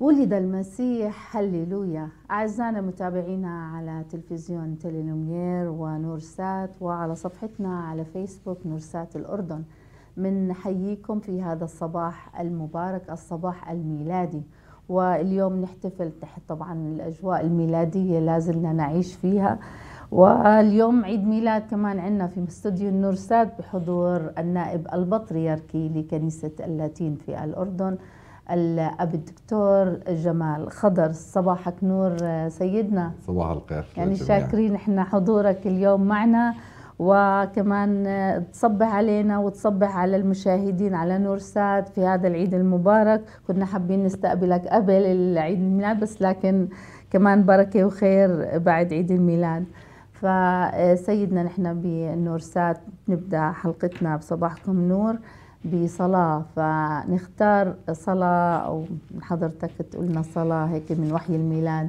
ولد المسيح هللويا أعزائنا متابعينا على تلفزيون تليلومير ونورسات وعلى صفحتنا على فيسبوك نورسات الأردن من حييكم في هذا الصباح المبارك الصباح الميلادي واليوم نحتفل تحت طبعا الأجواء الميلادية لازلنا نعيش فيها واليوم عيد ميلاد كمان عندنا في استوديو النورسات بحضور النائب البطريركي لكنيسة اللاتين في الأردن الاب الدكتور جمال خضر صباحك نور آه، سيدنا صباح الخير يعني شاكرين احنا حضورك اليوم معنا وكمان آه، تصبح علينا وتصبح على المشاهدين على نور سات في هذا العيد المبارك كنا حابين نستقبلك قبل العيد الميلاد بس لكن كمان بركة وخير بعد عيد الميلاد فسيدنا آه، نحن بنور سات نبدأ حلقتنا بصباحكم نور بصلاة فنختار صلاة أو حضرتك تقول لنا صلاة هيك من وحي الميلاد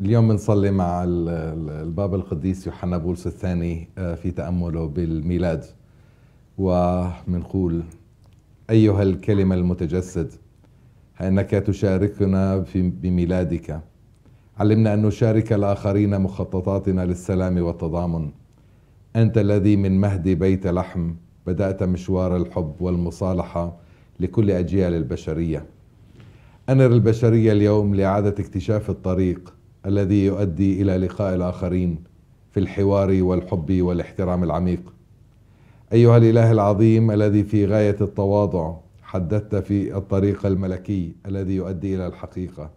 اليوم بنصلي مع الباب القديس يوحنا بولس الثاني أه، في تأمله بالميلاد ومنقول أيها الكلمة المتجسد أنك تشاركنا بميلادك علمنا أن نشارك الآخرين مخططاتنا للسلام والتضامن أنت الذي من مهد بيت لحم بدأت مشوار الحب والمصالحة لكل أجيال البشرية أنر البشرية اليوم لإعادة اكتشاف الطريق الذي يؤدي إلى لقاء الآخرين في الحوار والحب والاحترام العميق أيها الإله العظيم الذي في غاية التواضع حددت في الطريق الملكي الذي يؤدي إلى الحقيقة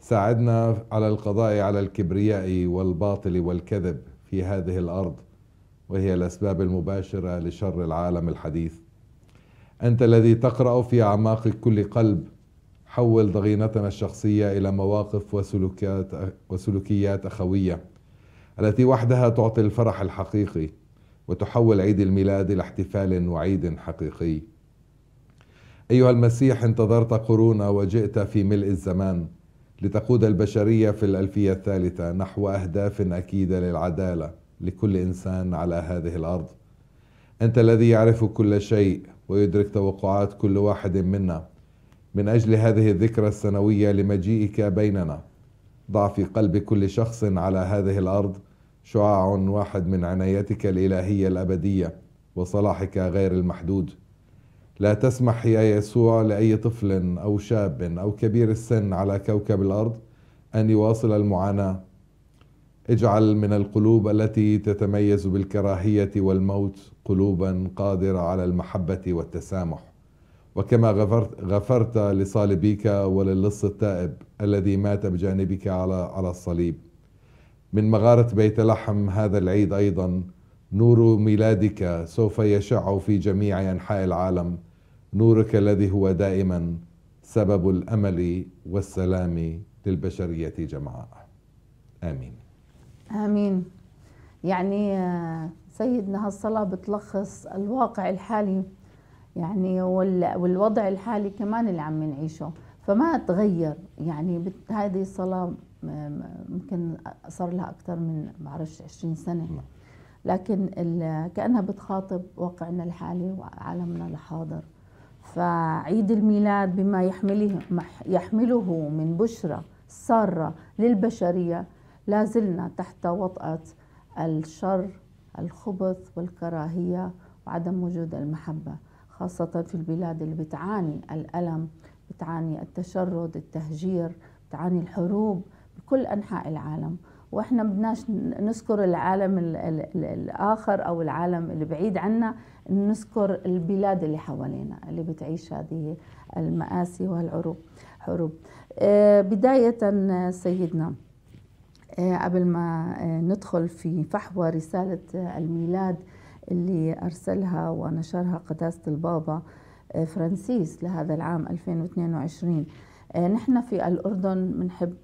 ساعدنا على القضاء على الكبرياء والباطل والكذب في هذه الارض وهي الأسباب المباشرة لشر العالم الحديث أنت الذي تقرأ في أعماق كل قلب حول ضغينتنا الشخصية إلى مواقف وسلوكيات, وسلوكيات أخوية التي وحدها تعطي الفرح الحقيقي وتحول عيد الميلاد إلى احتفال وعيد حقيقي أيها المسيح انتظرت قرونا وجئت في ملء الزمان لتقود البشرية في الألفية الثالثة نحو أهداف أكيدة للعدالة لكل انسان على هذه الارض انت الذي يعرف كل شيء ويدرك توقعات كل واحد منا من اجل هذه الذكرى السنويه لمجيئك بيننا ضع في قلب كل شخص على هذه الارض شعاع واحد من عنايتك الالهيه الابديه وصلاحك غير المحدود لا تسمح يا يسوع لاي طفل او شاب او كبير السن على كوكب الارض ان يواصل المعاناه اجعل من القلوب التي تتميز بالكراهيه والموت قلوبا قادره على المحبه والتسامح وكما غفرت, غفرت لصالبيك وللص التائب الذي مات بجانبك على على الصليب من مغاره بيت لحم هذا العيد ايضا نور ميلادك سوف يشع في جميع انحاء العالم نورك الذي هو دائما سبب الامل والسلام للبشريه جمعاء امين آمين يعني آه، سيدنا هالصلاة بتلخص الواقع الحالي يعني والوضع الحالي كمان اللي عم نعيشه فما تغير يعني هذه الصلاة ممكن صار لها أكثر من بعرفش 20 سنة نعم. لكن كأنها بتخاطب واقعنا الحالي وعالمنا الحاضر فعيد الميلاد بما يحمله يحمله من بشرى سارة للبشرية لا زلنا تحت وطأة الشر الخبث والكراهية وعدم وجود المحبة خاصة في البلاد اللي بتعاني الألم بتعاني التشرد التهجير بتعاني الحروب بكل أنحاء العالم واحنا بدناش نذكر العالم الـ الـ الاخر او العالم اللي بعيد عنا نذكر البلاد اللي حوالينا اللي بتعيش هذه المآسي والعروب حروب آه، بداية سيدنا آه، قبل ما آه، ندخل في فحوى رسالة آه، الميلاد اللي أرسلها ونشرها قداسة البابا فرانسيس لهذا العام 2022 نحن في الأردن بنحب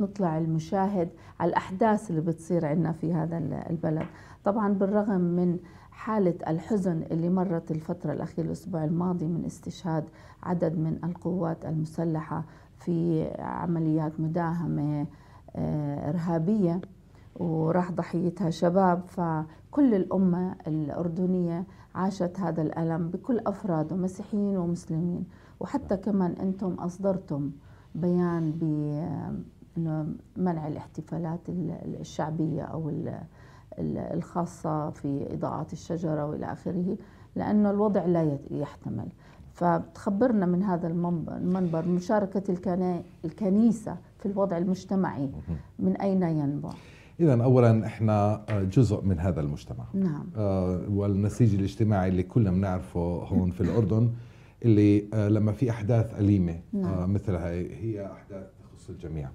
نطلع المشاهد على الأحداث اللي بتصير عندنا في هذا البلد طبعا بالرغم من حالة الحزن اللي مرت الفترة الأخيرة الأسبوع الماضي من استشهاد عدد من القوات المسلحة في عمليات مداهمة إرهابية وراح ضحيتها شباب فكل الأمة الأردنية عاشت هذا الألم بكل أفراده مسيحيين ومسلمين وحتى كمان أنتم أصدرتم بيان بمنع الاحتفالات الشعبية أو الخاصة في إضاءات الشجرة وإلى آخره لأنه الوضع لا يحتمل فبتخبرنا من هذا المنبر مشاركة الكنيسة في الوضع المجتمعي من أين ينبع؟ إذا أولا إحنا آه، جزء من هذا المجتمع نعم آه، والنسيج الاجتماعي اللي كلنا بنعرفه هون في الأردن اللي آه، لما في أحداث أليمة نعم. مثل هي, هي أحداث تخص الجميع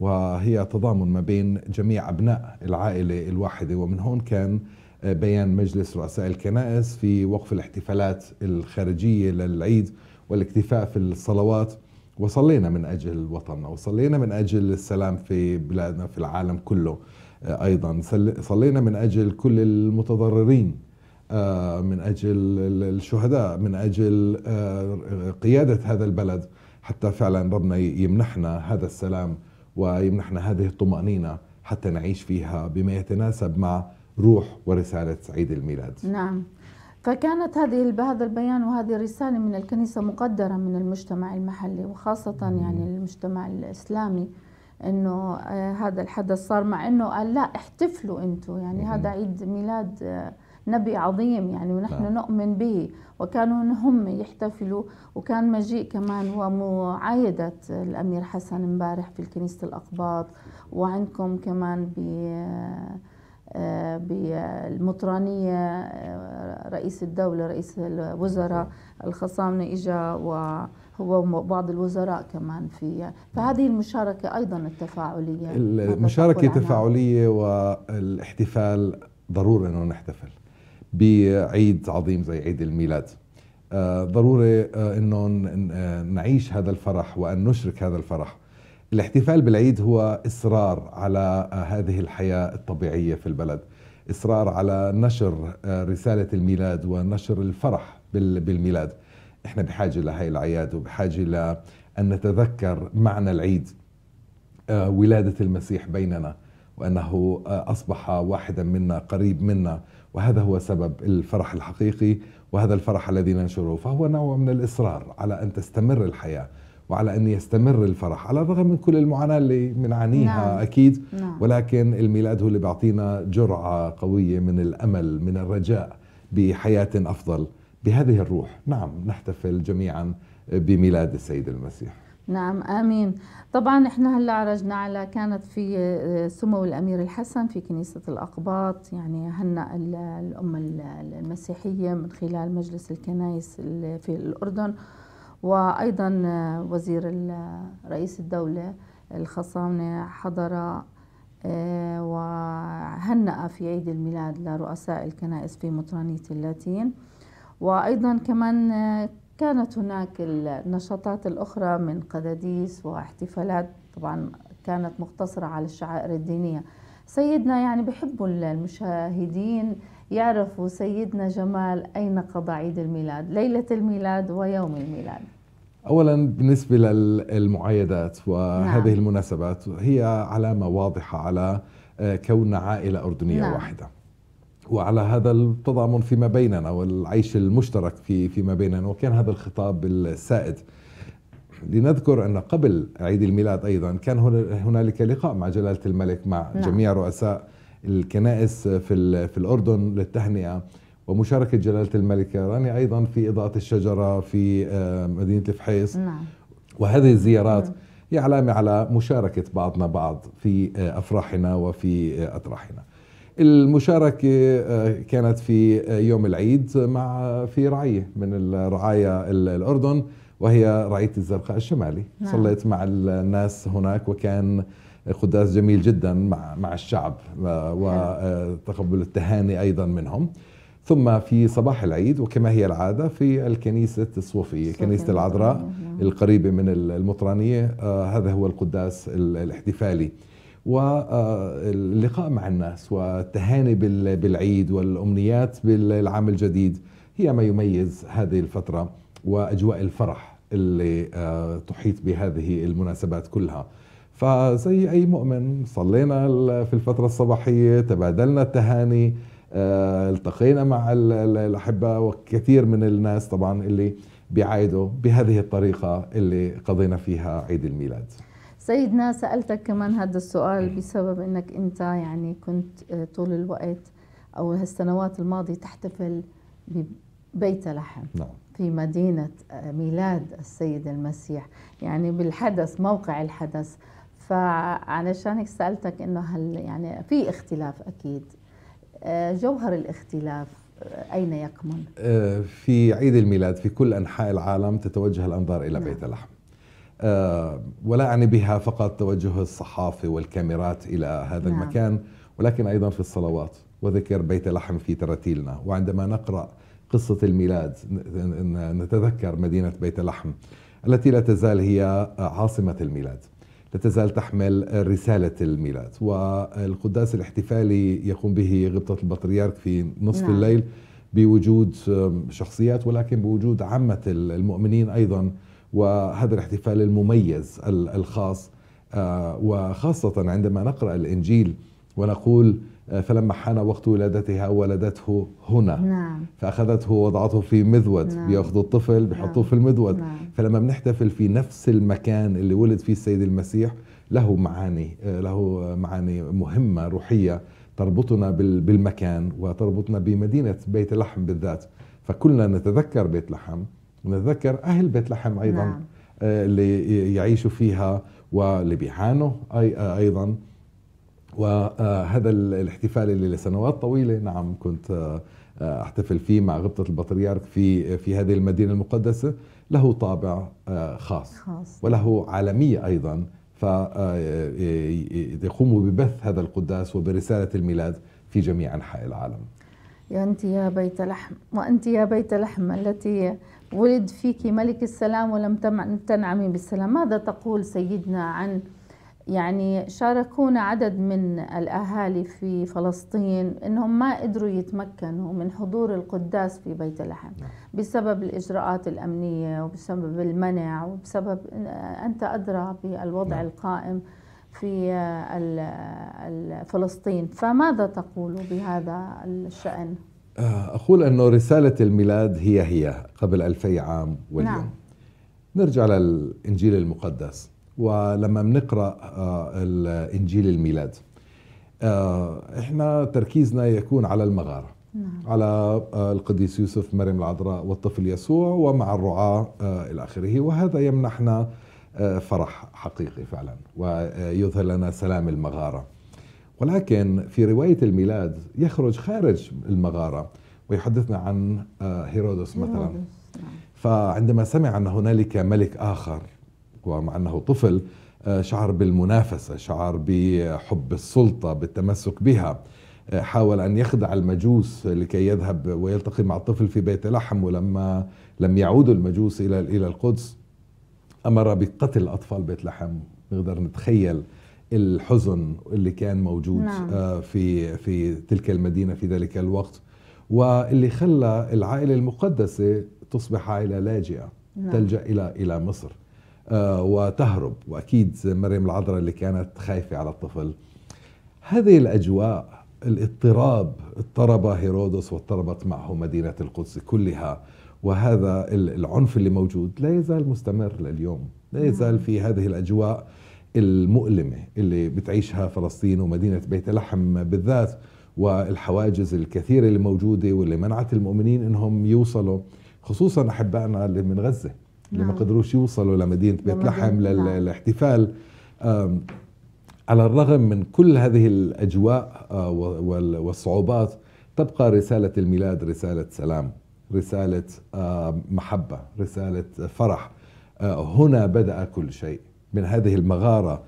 وهي تضامن ما بين جميع أبناء العائلة الواحدة ومن هون كان بيان مجلس رؤساء الكنائس في وقف الاحتفالات الخارجية للعيد والاكتفاء في الصلوات وصلينا من أجل وطننا وصلينا من أجل السلام في بلادنا في العالم كله آه، أيضا صلينا من أجل كل المتضررين آه، من أجل الشهداء من أجل آه، قيادة هذا البلد حتى فعلا ربنا يمنحنا هذا السلام ويمنحنا هذه الطمأنينة حتى نعيش فيها بما يتناسب مع روح ورسالة عيد الميلاد نعم فكانت هذه هذا البيان وهذه الرسالة من الكنيسة مقدرة من المجتمع المحلي وخاصة يعني المجتمع الإسلامي إنه آه، هذا الحدث صار مع إنه قال آه، لا احتفلوا أنتم يعني هذا عيد ميلاد آه، نبي عظيم يعني ونحن لا. نعم. نؤمن به وكانوا هم يحتفلوا وكان مجيء كمان ومعايدة الأمير حسن امبارح في الكنيسة الأقباط وعندكم كمان ب آه، بالمطرانية آه، رئيس الدولة رئيس الوزراء الخصامنة إجا وهو بعض الوزراء كمان فيها فهذه المشاركة أيضا التفاعلية المشاركة تفاعلية والاحتفال ضروري أنه نحتفل بعيد عظيم زي عيد الميلاد آه، ضروري أنه نعيش هذا الفرح وأن نشرك هذا الفرح الاحتفال بالعيد هو إصرار على هذه الحياة الطبيعية في البلد إصرار على نشر آه، رسالة الميلاد ونشر الفرح بالميلاد إحنا بحاجة لهي الأعياد وبحاجة لأن نتذكر معنى العيد آه، ولادة المسيح بيننا وأنه آه، أصبح واحدا منا قريب منا وهذا هو سبب الفرح الحقيقي وهذا الفرح الذي ننشره فهو نوع من الإصرار على أن تستمر الحياة وعلى أن يستمر الفرح على الرغم من كل المعاناة اللي بنعانيها نعم. أكيد نعم. ولكن الميلاد هو اللي بيعطينا جرعة قوية من الأمل من الرجاء بحياة أفضل بهذه الروح نعم نحتفل جميعا بميلاد السيد المسيح نعم امين طبعا احنا هلا عرجنا على كانت في آه، سمو الامير الحسن في كنيسه الاقباط يعني هنأ الامه المسيحيه من خلال مجلس الكنائس في الاردن وأيضا آه، وزير آه، رئيس الدولة الخصامنة حضر آه، وهنأ في عيد الميلاد لرؤساء الكنائس في مطرانية اللاتين وأيضا كمان كانت هناك النشاطات الأخرى من قداديس واحتفالات طبعا كانت مقتصرة على الشعائر الدينية سيدنا يعني بحبوا المشاهدين يعرف سيدنا جمال أين قضى عيد الميلاد ليلة الميلاد ويوم الميلاد اولا بالنسبه للمعايدات وهذه نعم. المناسبات هي علامه واضحه على آه، كوننا عائله اردنيه نعم. واحده وعلى هذا التضامن فيما بيننا والعيش المشترك في فيما بيننا وكان هذا الخطاب السائد لنذكر ان قبل عيد الميلاد ايضا كان هنالك لقاء مع جلاله الملك مع نعم. جميع رؤساء الكنائس في في الاردن للتهنئه ومشاركه جلاله الملكه رانيا ايضا في اضاءه الشجره في مدينه الفحيص نعم. وهذه الزيارات نعم. هي علامه على مشاركه بعضنا بعض في آه، افراحنا وفي آه، اطراحنا. المشاركة آه، كانت في يوم العيد مع في رعية من الرعايا الأردن وهي رعية الزرقاء الشمالي نعم. صليت مع الناس هناك وكان قداس جميل جدا مع مع الشعب وتقبل التهاني ايضا منهم ثم في صباح العيد وكما هي العاده في الكنيسه الصوفيه كنيسه العذراء نعم. القريبه من المطرانيه آه، هذا هو القداس الاحتفالي واللقاء آه، مع الناس والتهاني بالعيد والامنيات بالعام الجديد هي ما يميز هذه الفتره واجواء الفرح اللي آه، تحيط بهذه المناسبات كلها فزي أي مؤمن صلينا في الفترة الصباحية تبادلنا التهاني آه، التقينا مع الأحبة وكثير من الناس طبعا اللي بيعايدوا بهذه الطريقة اللي قضينا فيها عيد الميلاد سيدنا سألتك كمان هذا السؤال بسبب أنك أنت يعني كنت آه، طول الوقت أو السنوات الماضية تحتفل ببيت لحم نعم. في مدينة آه، ميلاد السيد المسيح يعني بالحدث موقع الحدث فعلشان هيك سالتك انه هل يعني في اختلاف اكيد آه، جوهر الاختلاف آه، اين يكمن؟ آه، في عيد الميلاد في كل انحاء العالم تتوجه الانظار الى نعم. بيت لحم. ولا اعني بها فقط توجه الصحافه والكاميرات الى هذا نعم. المكان ولكن ايضا في الصلوات وذكر بيت لحم في تراتيلنا وعندما نقرا قصه الميلاد نتذكر مدينه بيت لحم التي لا تزال هي عاصمه الميلاد. لا تزال تحمل رسالة الميلاد والقداس الاحتفالي يقوم به غبطة البطريرك في نصف نعم. الليل بوجود شخصيات ولكن بوجود عامة المؤمنين أيضا وهذا الاحتفال المميز الخاص آه، وخاصة عندما نقرأ الإنجيل ونقول آه، فلما حان وقت ولادتها ولدته هنا نعم. فأخذته ووضعته في مذود نعم. بيأخذوا الطفل بيحطوه نعم. في المذود نعم. فلما بنحتفل في نفس المكان اللي ولد فيه السيد المسيح له معاني آه، له معاني مهمة روحية تربطنا بالمكان وتربطنا بمدينة بيت لحم بالذات فكلنا نتذكر بيت لحم ونتذكر أهل بيت لحم أيضا نعم. آه، اللي يعيشوا فيها واللي بيعانوا أيضا وهذا الاحتفال اللي لسنوات طويله نعم كنت آه، آه، احتفل فيه مع غبطه البطريرك في في هذه المدينه المقدسه له طابع آه، خاص, خاص. وله عالميه ايضا فيقوموا ببث هذا القداس وبرساله الميلاد في جميع انحاء العالم. يا انت يا بيت لحم وانت يا بيت لحم التي ولد فيك ملك السلام ولم تنعمي بالسلام، ماذا تقول سيدنا عن يعني شاركونا عدد من الأهالي في فلسطين أنهم ما قدروا يتمكنوا من حضور القداس في بيت لحم نعم. بسبب الإجراءات الأمنية وبسبب المنع وبسبب أنت أدرى بالوضع نعم. القائم في فلسطين فماذا تقول بهذا الشأن؟ آه، أقول أنه رسالة الميلاد هي هي قبل ألفي عام واليوم نعم. نرجع للإنجيل المقدس ولما بنقرا آه، انجيل الميلاد آه، احنا تركيزنا يكون على المغاره نعم. على آه، القديس يوسف مريم العذراء والطفل يسوع ومع الرعاة إلى آخره وهذا يمنحنا فرح حقيقي فعلا ويظهر لنا سلام المغارة ولكن في رواية الميلاد يخرج خارج المغارة ويحدثنا عن هيرودس مثلا هيرودس. نعم. فعندما سمع أن هنالك ملك آخر ومع أنه طفل آه، شعر بالمنافسة شعر بحب السلطة بالتمسك بها آه، حاول أن يخدع المجوس لكي يذهب ويلتقي مع الطفل في بيت لحم ولما لم يعودوا المجوس إلى إلى القدس أمر بقتل أطفال بيت لحم نقدر نتخيل الحزن اللي كان موجود نعم. آه، في في تلك المدينة في ذلك الوقت واللي خلى العائلة المقدسة تصبح عائلة لاجئة نعم. تلجأ إلى إلى مصر آه، وتهرب وأكيد مريم العذراء اللي كانت خايفة على الطفل هذه الأجواء الاضطراب اضطرب هيرودس واضطربت معه مدينة القدس كلها وهذا العنف اللي موجود لا يزال مستمر لليوم لا نعم. يزال في هذه الأجواء المؤلمة اللي بتعيشها فلسطين ومدينة بيت لحم بالذات والحواجز الكثيرة اللي موجودة واللي منعت المؤمنين انهم يوصلوا خصوصا أحبائنا اللي من غزة اللي ما نعم. قدروش يوصلوا لمدينه بيت لحم نعم. للاحتفال على الرغم من كل هذه الاجواء آه، والصعوبات تبقى رساله الميلاد رساله سلام رساله آه، محبه رساله فرح آه، هنا بدا كل شيء من هذه المغاره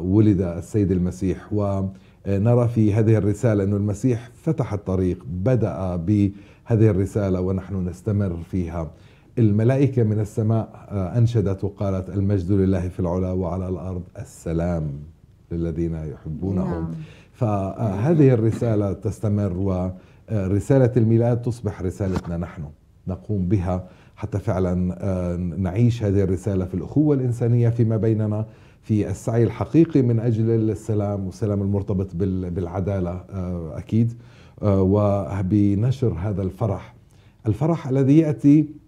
ولد السيد المسيح ونرى في هذه الرساله أن المسيح فتح الطريق بدا بهذه الرساله ونحن نستمر فيها الملائكة من السماء آه، أنشدت وقالت المجد لله في العلا وعلى الأرض السلام للذين يحبونهم نعم. فهذه الرسالة تستمر ورسالة آه، الميلاد تصبح رسالتنا نحن نقوم بها حتى فعلا آه، نعيش هذه الرسالة في الأخوة الإنسانية فيما بيننا في السعي الحقيقي من أجل السلام والسلام المرتبط بالعدالة أكيد وبنشر هذا الفرح الفرح الذي يأتي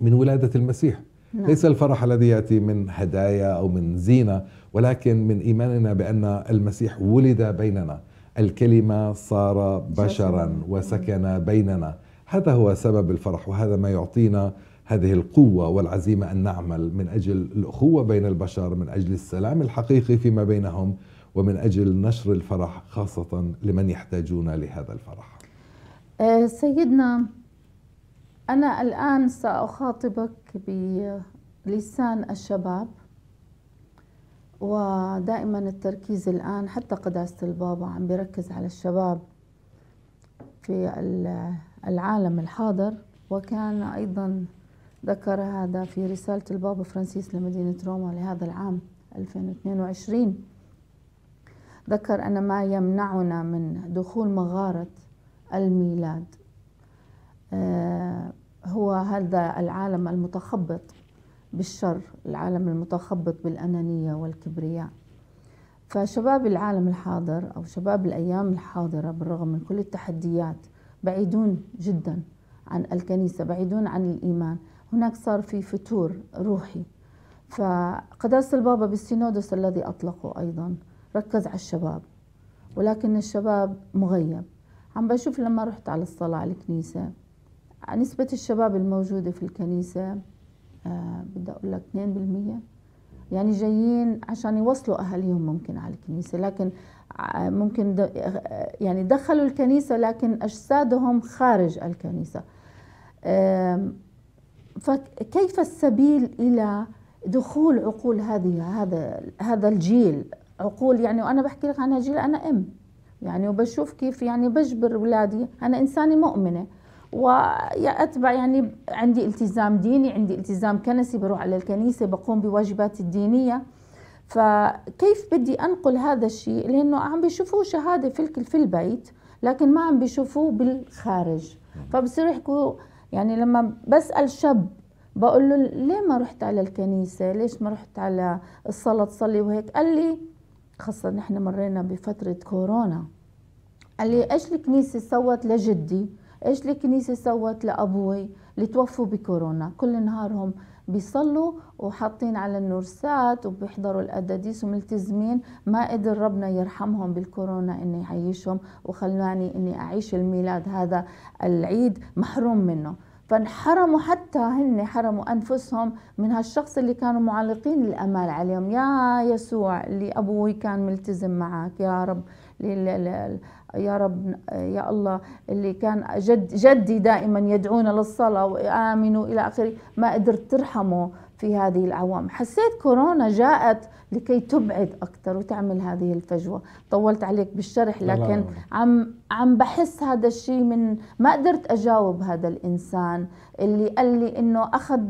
من ولاده المسيح نعم. ليس الفرح الذي ياتي من هدايا او من زينه ولكن من ايماننا بان المسيح ولد بيننا الكلمه صار بشرا وسكن بيننا هذا هو سبب الفرح وهذا ما يعطينا هذه القوه والعزيمه ان نعمل من اجل الاخوه بين البشر من اجل السلام الحقيقي فيما بينهم ومن اجل نشر الفرح خاصه لمن يحتاجون لهذا الفرح آه، سيدنا أنا الآن سأخاطبك بلسان الشباب ودائما التركيز الآن حتى قداسة البابا عم بيركز على الشباب في العالم الحاضر وكان أيضا ذكر هذا في رسالة البابا فرانسيس لمدينة روما لهذا العام 2022 ذكر أن ما يمنعنا من دخول مغارة الميلاد آه، هو هذا العالم المتخبط بالشر العالم المتخبط بالأنانية والكبرياء فشباب العالم الحاضر أو شباب الأيام الحاضرة بالرغم من كل التحديات بعيدون جدا عن الكنيسة بعيدون عن الإيمان هناك صار في فتور روحي فقداسة البابا بالسينودس الذي أطلقه أيضا ركز على الشباب ولكن الشباب مغيب عم بشوف لما رحت على الصلاة على الكنيسة نسبة الشباب الموجودة في الكنيسة آه، بدي أقول لك 2% يعني جايين عشان يوصلوا أهاليهم ممكن على الكنيسة لكن آه، ممكن آه، يعني دخلوا الكنيسة لكن أجسادهم خارج الكنيسة فكيف السبيل إلى دخول عقول هذه هذا هذا الجيل عقول يعني وأنا بحكي لك عن جيل أنا أم يعني وبشوف كيف يعني بجبر أولادي أنا إنسانة مؤمنة واتبع يعني عندي التزام ديني عندي التزام كنسي بروح على الكنيسه بقوم بواجباتي الدينيه فكيف بدي انقل هذا الشيء لانه عم بيشوفوه شهاده في في البيت لكن ما عم بيشوفوه بالخارج فبصيروا يحكوا يعني لما بسال شاب بقول له ليه ما رحت على الكنيسه ليش ما رحت على الصلاه تصلي وهيك قال لي خاصه نحن مرينا بفتره كورونا قال لي ايش الكنيسه سوت لجدي ايش الكنيسه سوت لابوي اللي توفوا بكورونا كل نهارهم بيصلوا وحاطين على النورسات وبيحضروا القداديس وملتزمين ما قدر ربنا يرحمهم بالكورونا اني يعيشهم وخلاني اني اعيش الميلاد هذا العيد محروم منه فانحرموا حتى هن حرموا انفسهم من هالشخص اللي كانوا معلقين الامال عليهم يا يسوع اللي ابوي كان ملتزم معك يا رب يا رب يا الله اللي كان جد جدي دائما يدعونا للصلاة وآمنوا إلى آخره ما قدرت ترحمه في هذه الاعوام حسيت كورونا جاءت لكي تبعد أكثر وتعمل هذه الفجوة طولت عليك بالشرح لكن عم عم بحس هذا الشيء من ما قدرت أجاوب هذا الإنسان اللي قال لي إنه أخذ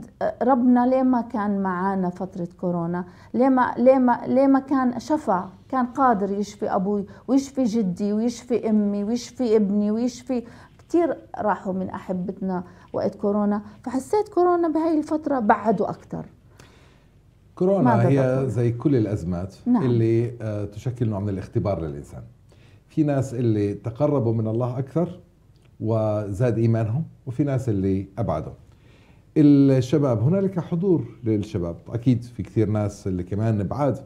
ربنا ليه ما كان معانا فترة كورونا ليه ما, ليه ما, ليه ما كان شفى كان قادر يشفي أبوي ويشفي جدي ويشفي أمي ويشفي ابني ويشفي كثير راحوا من أحبتنا وقت كورونا فحسيت كورونا بهاي الفترة بعدوا أكثر كورونا هي زي كل الأزمات نعم. اللي آه، تشكل نوع من الاختبار للإنسان في ناس اللي تقربوا من الله أكثر وزاد إيمانهم وفي ناس اللي أبعدوا الشباب هنالك حضور للشباب أكيد في كثير ناس اللي كمان بعاد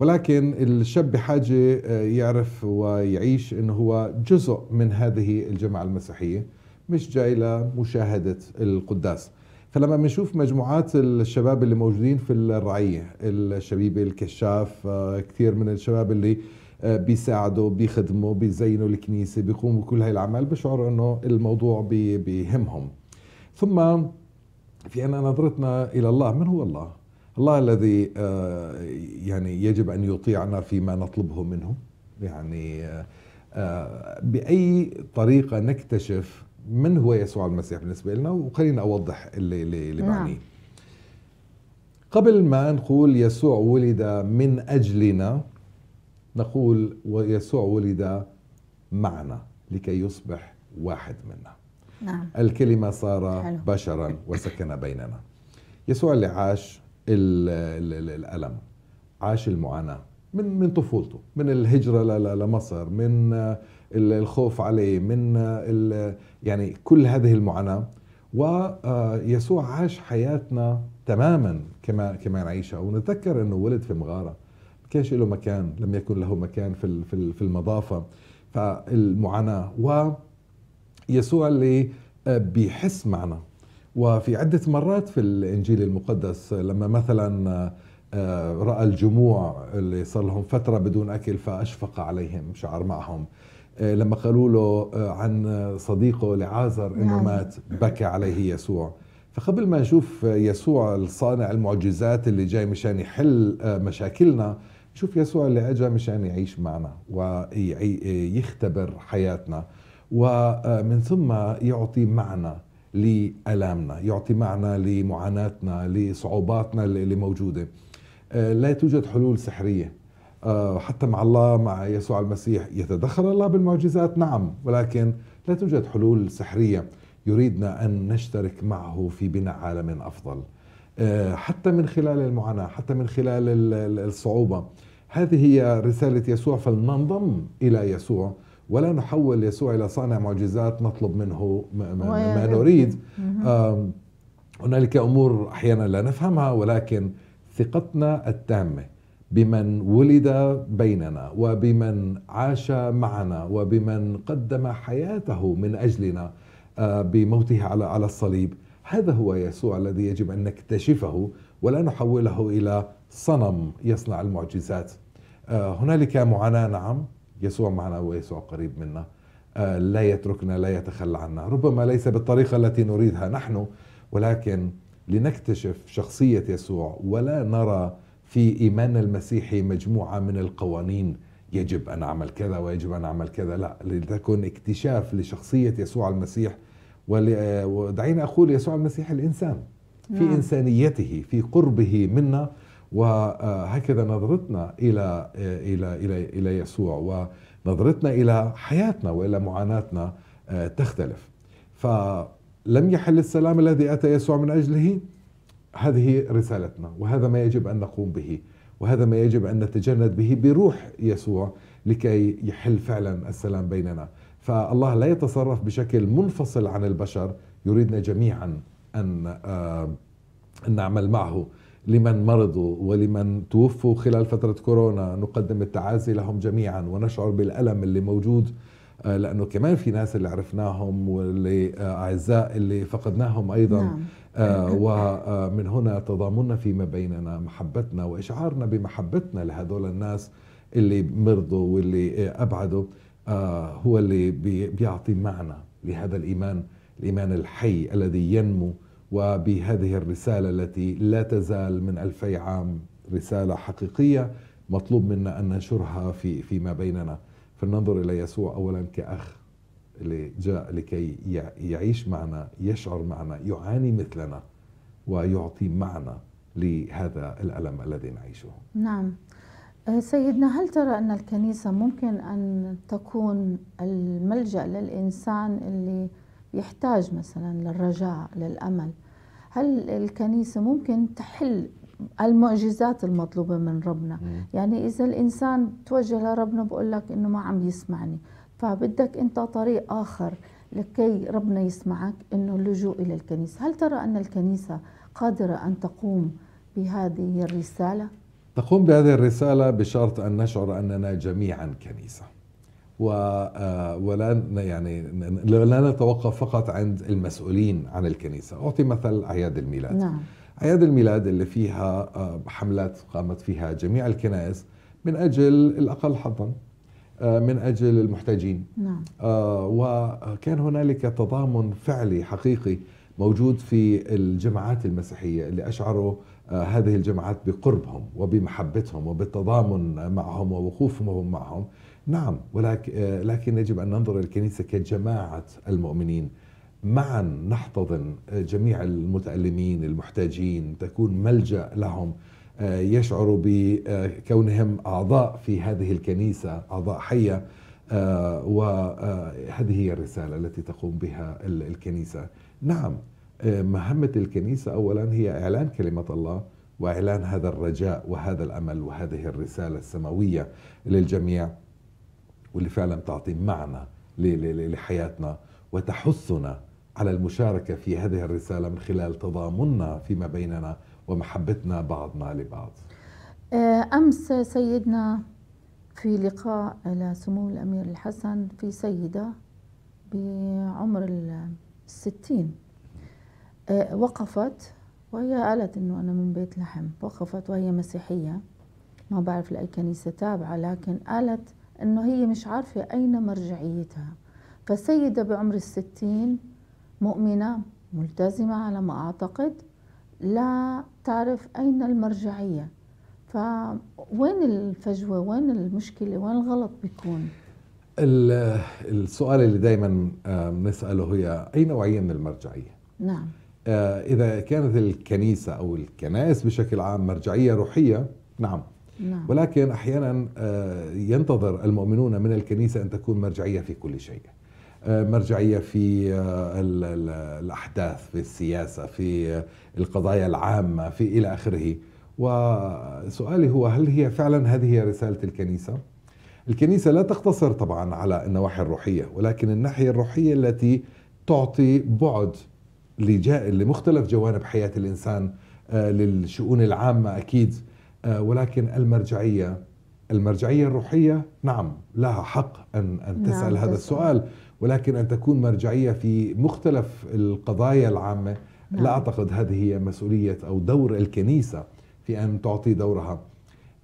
ولكن الشاب بحاجة آه، يعرف ويعيش أنه هو جزء من هذه الجماعة المسيحية مش جاي لمشاهدة القداس فلما بنشوف مجموعات الشباب اللي موجودين في الرعية الشبيبة الكشاف آه، كثير من الشباب اللي آه، بيساعدوا بيخدموا بيزينوا الكنيسة بيقوموا بكل هاي الأعمال بشعروا أنه الموضوع بيهمهم ثم في أن نظرتنا إلى الله من هو الله؟ الله الذي آه، يعني يجب أن يطيعنا فيما نطلبه منه يعني بأي طريقة نكتشف من هو يسوع المسيح بالنسبة لنا وخلينا أوضح اللي, اللي, اللي نعم. بعنيه قبل ما نقول يسوع ولد من أجلنا نقول ويسوع ولد معنا لكي يصبح واحد منا نعم. الكلمة صار حلو. بشرا وسكن بيننا يسوع اللي عاش الـ الـ الألم عاش المعاناة من من طفولته من الهجرة لمصر من الخوف عليه من يعني كل هذه المعاناة ويسوع آه، عاش حياتنا تماما كما كما نعيشها ونتذكر انه ولد في مغاره ما كانش له مكان لم يكن له مكان في في المضافه فالمعاناه ويسوع اللي آه، بيحس معنا وفي عدة مرات في الإنجيل المقدس لما مثلا آه، رأى الجموع اللي صار لهم فترة بدون أكل فأشفق عليهم شعر معهم آه، لما قالوا له آه، عن صديقه لعازر انه نعم. مات بكى عليه يسوع فقبل ما نشوف يسوع الصانع المعجزات اللي جاي مشان يحل آه، مشاكلنا نشوف يسوع اللي اجى مشان يعيش معنا ويختبر حياتنا ومن ثم يعطي معنى لالامنا يعطي معنى لمعاناتنا لصعوباتنا اللي موجوده لا توجد حلول سحريه آه، حتى مع الله مع يسوع المسيح يتدخل الله بالمعجزات نعم ولكن لا توجد حلول سحريه يريدنا ان نشترك معه في بناء عالم افضل آه، حتى من خلال المعاناه حتى من خلال الصعوبه هذه هي رساله يسوع فلننضم الى يسوع ولا نحول يسوع الى صانع معجزات نطلب منه ما, ما نريد هنالك امور احيانا لا نفهمها ولكن ثقتنا التامه بمن ولد بيننا وبمن عاش معنا وبمن قدم حياته من اجلنا آه، بموته على على الصليب هذا هو يسوع الذي يجب ان نكتشفه ولا نحوله الى صنم يصنع المعجزات آه، هنالك معاناه نعم يسوع معنا ويسوع قريب منا آه، لا يتركنا لا يتخلى عنا ربما ليس بالطريقه التي نريدها نحن ولكن لنكتشف شخصيه يسوع ولا نرى في إيماننا المسيحي مجموعة من القوانين يجب أن أعمل كذا ويجب أن أعمل كذا لا لتكن اكتشاف لشخصية يسوع المسيح ودعينا أقول يسوع المسيح الإنسان في نعم. إنسانيته في قربه منا وهكذا نظرتنا إلى إلى إلى إلى يسوع ونظرتنا إلى حياتنا وإلى معاناتنا آه، تختلف فلم يحل السلام الذي أتى يسوع من أجله هذه رسالتنا وهذا ما يجب أن نقوم به وهذا ما يجب أن نتجند به بروح يسوع لكي يحل فعلا السلام بيننا فالله لا يتصرف بشكل منفصل عن البشر يريدنا جميعا أن آه، نعمل معه لمن مرضوا ولمن توفوا خلال فترة كورونا نقدم التعازي لهم جميعا ونشعر بالألم اللي موجود آه، لأنه كمان في ناس اللي عرفناهم واللي آه، أعزاء اللي فقدناهم أيضا نعم. آه، ومن آه، هنا تضامننا فيما بيننا محبتنا وإشعارنا بمحبتنا لهذول الناس اللي مرضوا واللي آه، أبعدوا هو اللي بيعطي معنى لهذا الإيمان الإيمان الحي الذي ينمو وبهذه الرسالة التي لا تزال من ألفي عام رسالة حقيقية مطلوب منا أن ننشرها في فيما بيننا فلننظر إلى يسوع أولا كأخ اللي جاء لكي يعيش معنا يشعر معنا يعاني مثلنا ويعطي معنى لهذا الألم الذي نعيشه نعم أه، سيدنا هل ترى أن الكنيسة ممكن أن تكون الملجأ للإنسان اللي يحتاج مثلا للرجاء للأمل هل الكنيسة ممكن تحل المعجزات المطلوبة من ربنا مم. يعني إذا الإنسان توجه لربنا بقول لك إنه ما عم يسمعني فبدك انت طريق اخر لكي ربنا يسمعك انه اللجوء الى الكنيسه، هل ترى ان الكنيسه قادره ان تقوم بهذه الرساله؟ تقوم بهذه الرساله بشرط ان نشعر اننا جميعا كنيسه. و آه، ولا يعني لا نتوقف فقط عند المسؤولين عن الكنيسه، اعطي مثل اعياد الميلاد. نعم. اعياد الميلاد اللي فيها آه، حملات قامت فيها جميع الكنائس من اجل الاقل حظا آه، من اجل المحتاجين. نعم. آه، وكان هنالك تضامن فعلي حقيقي موجود في الجماعات المسيحيه اللي اشعروا آه، هذه الجماعات بقربهم وبمحبتهم وبالتضامن معهم ووقوفهم معهم. نعم ولكن لكن يجب ان ننظر الكنيسه كجماعه المؤمنين. معا نحتضن جميع المتألمين المحتاجين تكون ملجأ لهم آه، يشعروا بكونهم أعضاء في هذه الكنيسة أعضاء حية آه، وهذه هي الرسالة التي تقوم بها الكنيسة نعم آه، مهمة الكنيسة أولا هي إعلان كلمة الله وإعلان هذا الرجاء وهذا الأمل وهذه الرسالة السماوية للجميع واللي فعلا تعطي معنى لحياتنا وتحثنا على المشاركة في هذه الرسالة من خلال تضامننا فيما بيننا ومحبتنا بعضنا لبعض آه، أمس سيدنا في لقاء لسمو الأمير الحسن في سيدة بعمر الستين آه، وقفت وهي قالت انه انا من بيت لحم وقفت وهي مسيحية ما بعرف لأي كنيسة تابعة لكن قالت انه هي مش عارفة اين مرجعيتها فسيدة بعمر الستين مؤمنة ملتزمة على ما اعتقد لا تعرف أين المرجعية فوين الفجوة وين المشكلة وين الغلط بيكون السؤال اللي دايما بنسأله آه، هي أي نوعية من المرجعية نعم آه، إذا كانت الكنيسة أو الكنائس بشكل عام مرجعية روحية نعم نعم. ولكن احيانا آه، ينتظر المؤمنون من الكنيسه ان تكون مرجعيه في كل شيء. آه، مرجعيه في آه، الاحداث في السياسه في آه، القضايا العامه في الى اخره وسؤالي هو هل هي فعلا هذه هي رساله الكنيسه الكنيسه لا تقتصر طبعا على النواحي الروحيه ولكن الناحيه الروحيه التي تعطي بعد لجاء لمختلف جوانب حياه الانسان للشؤون العامه اكيد ولكن المرجعيه المرجعيه الروحيه نعم لها حق ان ان تسال نعم هذا السؤال, السؤال ولكن أن تكون مرجعية في مختلف القضايا العامة نعم. لا أعتقد هذه هي مسؤولية أو دور الكنيسة في أن تعطي دورها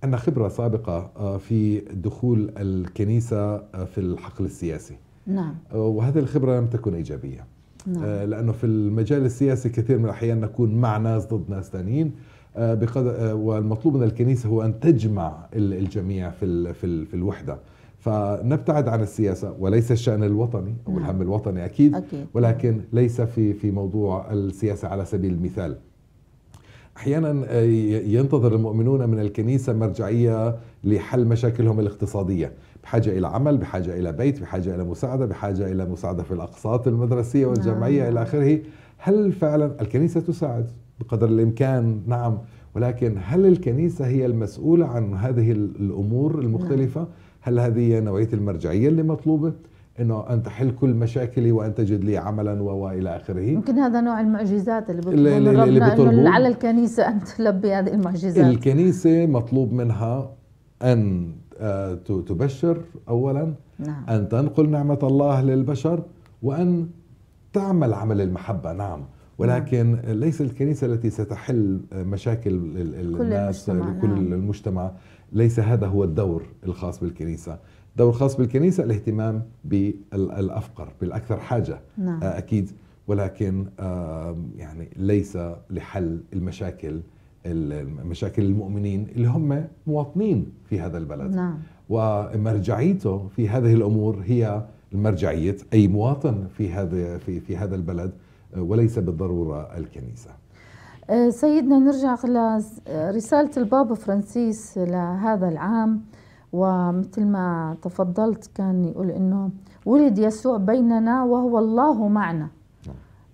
أن خبرة سابقة آه، في دخول الكنيسة آه، في الحقل السياسي نعم آه، وهذه الخبرة لم تكن إيجابية نعم. لأنه في المجال السياسي كثير من الأحيان نكون مع ناس ضد ناس ثانيين والمطلوب من الكنيسة هو أن تجمع الجميع في, في الوحدة فنبتعد عن السياسة وليس الشأن الوطني أو نعم. الهم الوطني أكيد, أكيد ولكن ليس في في موضوع السياسة على سبيل المثال أحيانا آه، ينتظر المؤمنون من الكنيسة مرجعية لحل مشاكلهم الاقتصادية بحاجة إلى عمل بحاجة إلى بيت بحاجة إلى مساعدة بحاجة إلى مساعدة في الأقساط المدرسية والجامعية نعم. إلى آخره هل فعلا الكنيسة تساعد بقدر الإمكان نعم ولكن هل الكنيسة هي المسؤولة عن هذه الأمور المختلفة نعم. هل هذه نوعية المرجعية اللي مطلوبة انه ان تحل كل مشاكلي وان تجد لي عملا والى اخره يمكن هذا نوع المعجزات اللي بيطلبون اللي, اللي على الكنيسه ان تلبي هذه المعجزات الكنيسه مطلوب منها ان آه، تبشر اولا نعم. ان تنقل نعمه الله للبشر وان تعمل عمل المحبه نعم, نعم. ولكن نعم. ليس الكنيسه التي ستحل مشاكل الناس كل المجتمع, كل نعم. المجتمع ليس هذا هو الدور الخاص بالكنيسة الدور الخاص بالكنيسة الاهتمام بالأفقر بالأكثر حاجة نعم. آه، أكيد ولكن يعني ليس لحل المشاكل مشاكل المؤمنين اللي هم مواطنين في هذا البلد نعم. ومرجعيته في هذه الأمور هي مرجعية أي مواطن في هذا في في هذا البلد آه، وليس بالضرورة الكنيسة آه، سيدنا نرجع لرسالة البابا فرانسيس لهذا العام ومثل ما تفضلت كان يقول انه ولد يسوع بيننا وهو الله معنا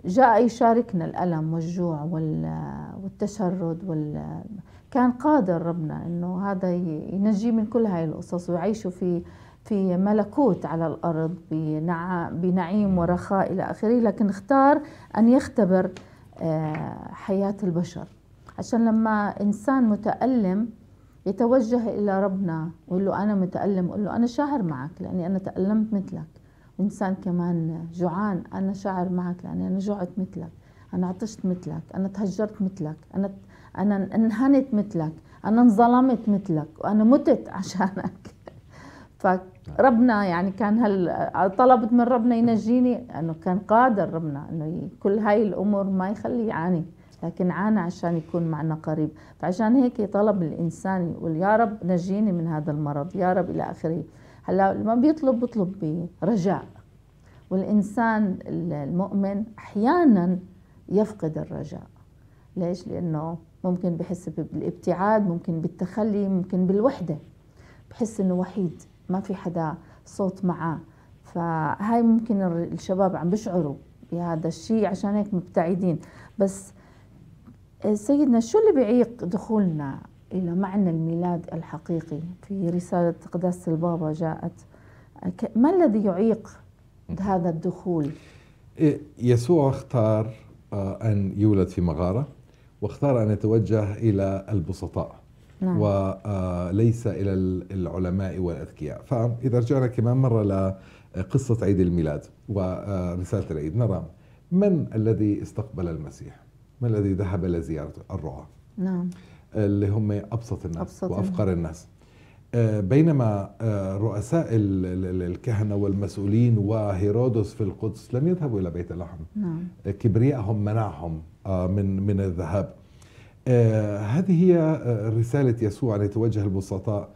جاء يشاركنا الألم والجوع والتشرد وال... كان قادر ربنا انه هذا ينجيه من كل هاي القصص ويعيشه في في ملكوت على الارض بنعيم ورخاء الى اخره لكن اختار ان يختبر آه، حياة البشر عشان لما إنسان متألم يتوجه إلى ربنا ويقول له أنا متألم ويقول له أنا شاعر معك لأني أنا تألمت مثلك وإنسان كمان جوعان أنا شاعر معك لأني أنا جوعت مثلك أنا عطشت مثلك أنا تهجرت مثلك أنا أنا انهنت مثلك أنا انظلمت مثلك وأنا متت عشانك فك نعم. ربنا يعني كان هل طلبت من ربنا ينجيني انه كان قادر ربنا انه كل هاي الامور ما يخليه يعاني لكن عانى عشان يكون معنا قريب فعشان هيك طلب الانسان يقول يا رب نجيني من هذا المرض يا رب الى اخره هلا لما بيطلب بيطلب برجاء والانسان المؤمن احيانا يفقد الرجاء ليش لانه ممكن بحس بالابتعاد ممكن بالتخلي ممكن بالوحده بحس انه وحيد ما في حدا صوت معاه فهاي ممكن الشباب عم بيشعروا بهذا الشيء عشان هيك مبتعدين بس سيدنا شو اللي بيعيق دخولنا إلى معنى الميلاد الحقيقي في رسالة قداسة البابا جاءت ما الذي يعيق هذا الدخول إيه، يسوع اختار آه، أن يولد في مغارة واختار أن يتوجه إلى البسطاء نعم. وليس إلى العلماء والأذكياء فإذا رجعنا كمان مرة لقصة عيد الميلاد ورسالة العيد نرى من الذي استقبل المسيح من الذي ذهب لزيارته الرعاة نعم اللي هم أبسط الناس أبسط وأفقر الناس بينما رؤساء الكهنة والمسؤولين وهيرودس في القدس لم يذهبوا إلى بيت لحم نعم. كبريائهم منعهم آه، من من الذهاب آه، هذه هي آه، رسالة يسوع التي توجه البسطاء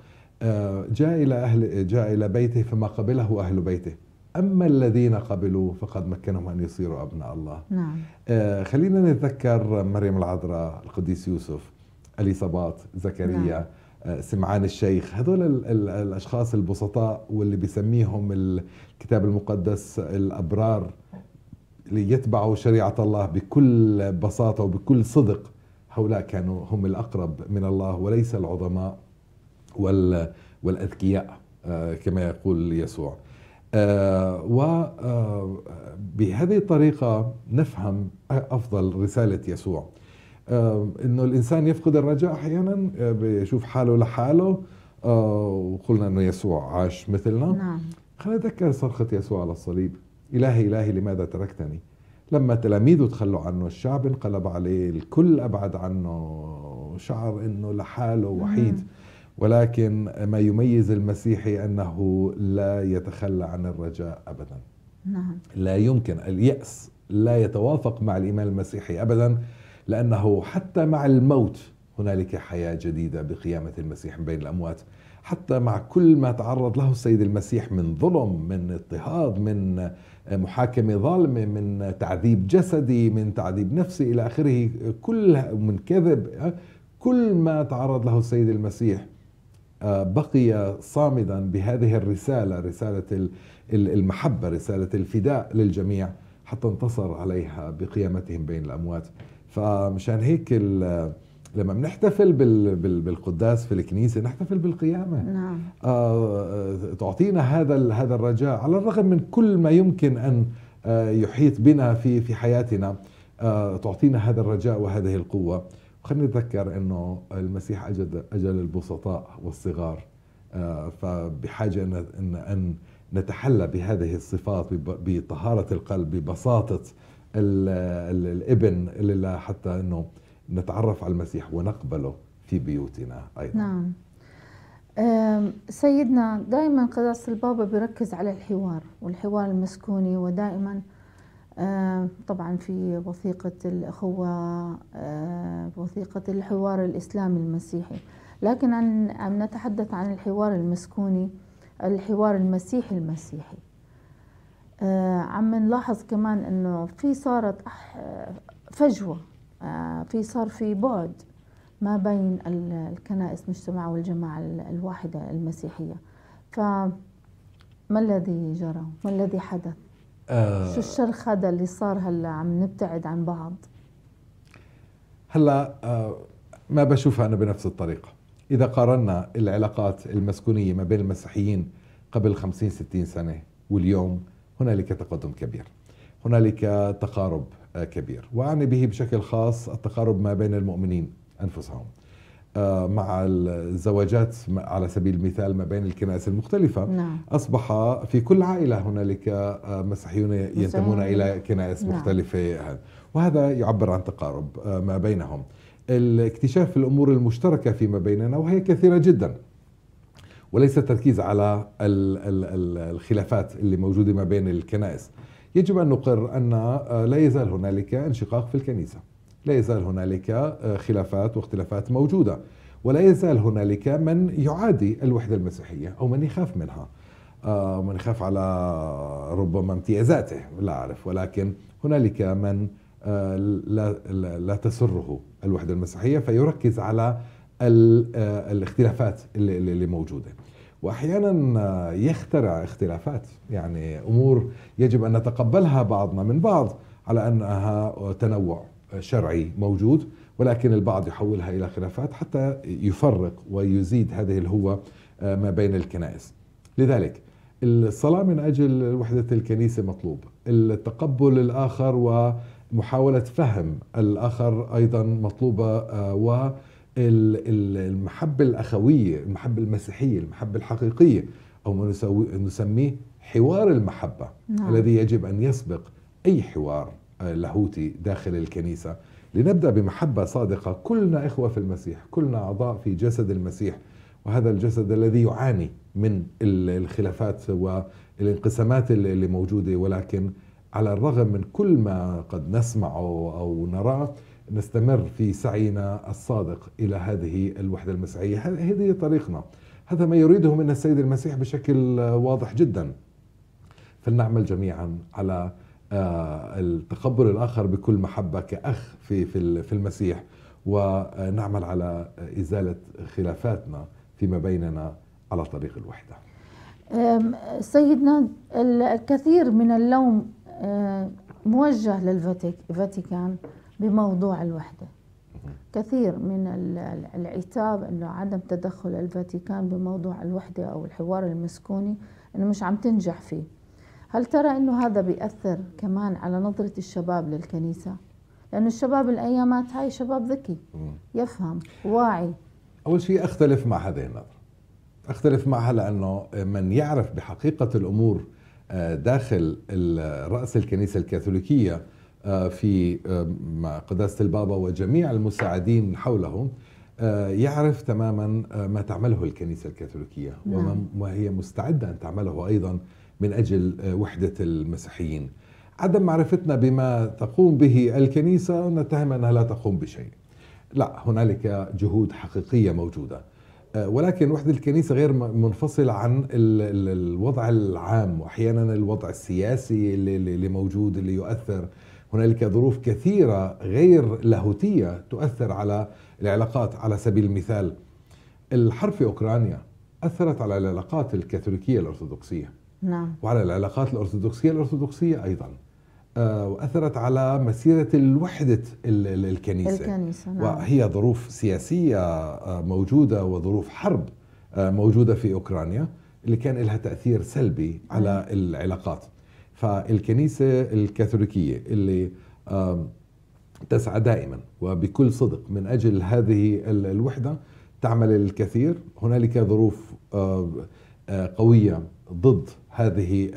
آه، جاء إلى أهل جاء إلى بيته فما قبله أهل بيته أما الذين قبلوا فقد مكنهم أن يصيروا أبناء الله نعم. خلينا نتذكر مريم العذراء القديس يوسف أليصابات زكريا نعم. سمعان الشيخ هذول الأشخاص البسطاء واللي بيسميهم الكتاب المقدس الأبرار اللي يتبعوا شريعة الله بكل بساطة وبكل صدق هؤلاء كانوا هم الأقرب من الله وليس العظماء والأذكياء آه، كما يقول يسوع آه، وبهذه آه، الطريقة نفهم أفضل رسالة يسوع أنه الإنسان يفقد الرجاء أحيانا بيشوف حاله لحاله وقلنا أنه يسوع عاش مثلنا نعم خلينا نتذكر صرخة يسوع على الصليب إلهي إلهي لماذا تركتني لما تلاميذه تخلوا عنه الشعب انقلب عليه الكل أبعد عنه شعر أنه لحاله وحيد ولكن ما يميز المسيحي أنه لا يتخلى عن الرجاء أبدا نعم. لا يمكن اليأس لا يتوافق مع الإيمان المسيحي أبدا لأنه حتى مع الموت هنالك حياة جديدة بقيامة المسيح من بين الأموات حتى مع كل ما تعرض له السيد المسيح من ظلم من اضطهاد من محاكمة ظالمة من تعذيب جسدي من تعذيب نفسي إلى آخره كل من كذب أه، كل ما تعرض له السيد المسيح أه، بقي صامدا بهذه الرسالة رسالة المحبة رسالة الفداء للجميع حتى انتصر عليها بقيامتهم بين الأموات فمشان هيك لما بنحتفل بالقداس في الكنيسه نحتفل بالقيامه نعم. آه تعطينا هذا هذا الرجاء على الرغم من كل ما يمكن ان آه، يحيط بنا في في حياتنا آه تعطينا هذا الرجاء وهذه القوه خلينا نتذكر انه المسيح اجل اجل البسطاء والصغار آه فبحاجه ان ان, أن نتحلى بهذه الصفات بطهاره القلب ببساطه الابن لله حتى انه نتعرف على المسيح ونقبله في بيوتنا أيضا نعم سيدنا دائما قداس البابا بيركز على الحوار والحوار المسكوني ودائما طبعا في وثيقة الأخوة وثيقة الحوار الإسلامي المسيحي لكن عم نتحدث عن الحوار المسكوني الحوار المسيحي المسيحي عم نلاحظ كمان أنه في صارت فجوة آه، في صار في بعد ما بين الكنائس المجتمع والجماعة الواحدة المسيحية فما الذي جرى ما الذي حدث آه شو الشرخ هذا اللي صار هلا عم نبتعد عن بعض هلا آه ما بشوفها أنا بنفس الطريقة إذا قارنا العلاقات المسكونية ما بين المسيحيين قبل 50 60 سنة واليوم هنالك تقدم كبير هنالك تقارب آه، كبير وأعني به بشكل خاص التقارب ما بين المؤمنين أنفسهم آه، مع الزواجات على سبيل المثال ما بين الكنائس المختلفة نعم. أصبح في كل عائلة هنالك آه، مسيحيون ينتمون إلى كنائس نعم. مختلفة وهذا يعبر عن تقارب ما بينهم الاكتشاف الأمور المشتركة فيما بيننا وهي كثيرة جدا وليس التركيز على الخلافات اللي موجودة ما بين الكنائس يجب أن نقر أن آه، لا يزال هنالك انشقاق في الكنيسة لا يزال هنالك آه، خلافات واختلافات موجودة ولا يزال هنالك من يعادي الوحدة المسيحية أو من يخاف منها آه، من يخاف على ربما امتيازاته لا أعرف ولكن هنالك من لا, لا تسره الوحدة المسيحية فيركز على الاختلافات اللي موجوده واحيانا يخترع اختلافات يعني امور يجب ان نتقبلها بعضنا من بعض على انها تنوع شرعي موجود ولكن البعض يحولها الى خلافات حتى يفرق ويزيد هذه الهوه آه، ما بين الكنائس. لذلك الصلاه من اجل وحده الكنيسه مطلوب، التقبل الاخر ومحاوله فهم الاخر ايضا مطلوبه آه، و المحبة الأخوية المحبة المسيحية المحبة الحقيقية أو ما نسميه حوار المحبة نعم. الذي يجب أن يسبق أي حوار آه، لاهوتي داخل الكنيسة لنبدأ بمحبة صادقة كلنا إخوة في المسيح كلنا أعضاء في جسد المسيح وهذا الجسد الذي يعاني من الخلافات والانقسامات اللي موجودة ولكن على الرغم من كل ما قد نسمعه أو نراه نستمر في سعينا الصادق إلى هذه الوحدة المسيحية هذه طريقنا هذا ما يريده من السيد المسيح بشكل واضح جدا فلنعمل جميعا على آه، التقبل الآخر بكل محبة كأخ في, في المسيح ونعمل على إزالة خلافاتنا فيما بيننا على طريق الوحدة سيدنا الكثير من اللوم آه، موجه للفاتيكان بموضوع الوحدة كثير من العتاب انه عدم تدخل الفاتيكان بموضوع الوحده او الحوار المسكوني انه مش عم تنجح فيه. هل ترى انه هذا بياثر كمان على نظره الشباب للكنيسه؟ لانه الشباب الايامات هاي شباب ذكي يفهم واعي. اول شيء اختلف مع هذه النظره. اختلف معها لانه من يعرف بحقيقه الامور آه، داخل رأس الكنيسه الكاثوليكيه آه، في آه، قداسة البابا وجميع المساعدين حولهم آه، يعرف تماما ما تعمله الكنيسة الكاثوليكية نعم. وما هي مستعدة أن تعمله أيضا من أجل وحدة المسيحيين عدم معرفتنا بما تقوم به الكنيسة نتهم أنها لا تقوم بشيء لا هنالك جهود حقيقية موجودة ولكن وحدة الكنيسة غير منفصلة عن الوضع العام وأحيانا الوضع السياسي اللي موجود اللي يؤثر هنالك ظروف كثيرة غير لاهوتية تؤثر على العلاقات على سبيل المثال الحرب في أوكرانيا أثرت على العلاقات الكاثوليكية الأرثوذكسية نعم. وعلى العلاقات الأرثوذكسية الأرثوذكسية أيضا آه، وأثرت على مسيرة الوحدة الكنيسة, الكنيسة نعم. وهي ظروف سياسية آه، موجودة وظروف حرب آه، موجودة في أوكرانيا اللي كان لها تأثير سلبي على نعم. العلاقات فالكنيسة الكاثوليكية اللي تسعى دائما وبكل صدق من أجل هذه الوحدة تعمل الكثير هنالك ظروف قوية ضد هذه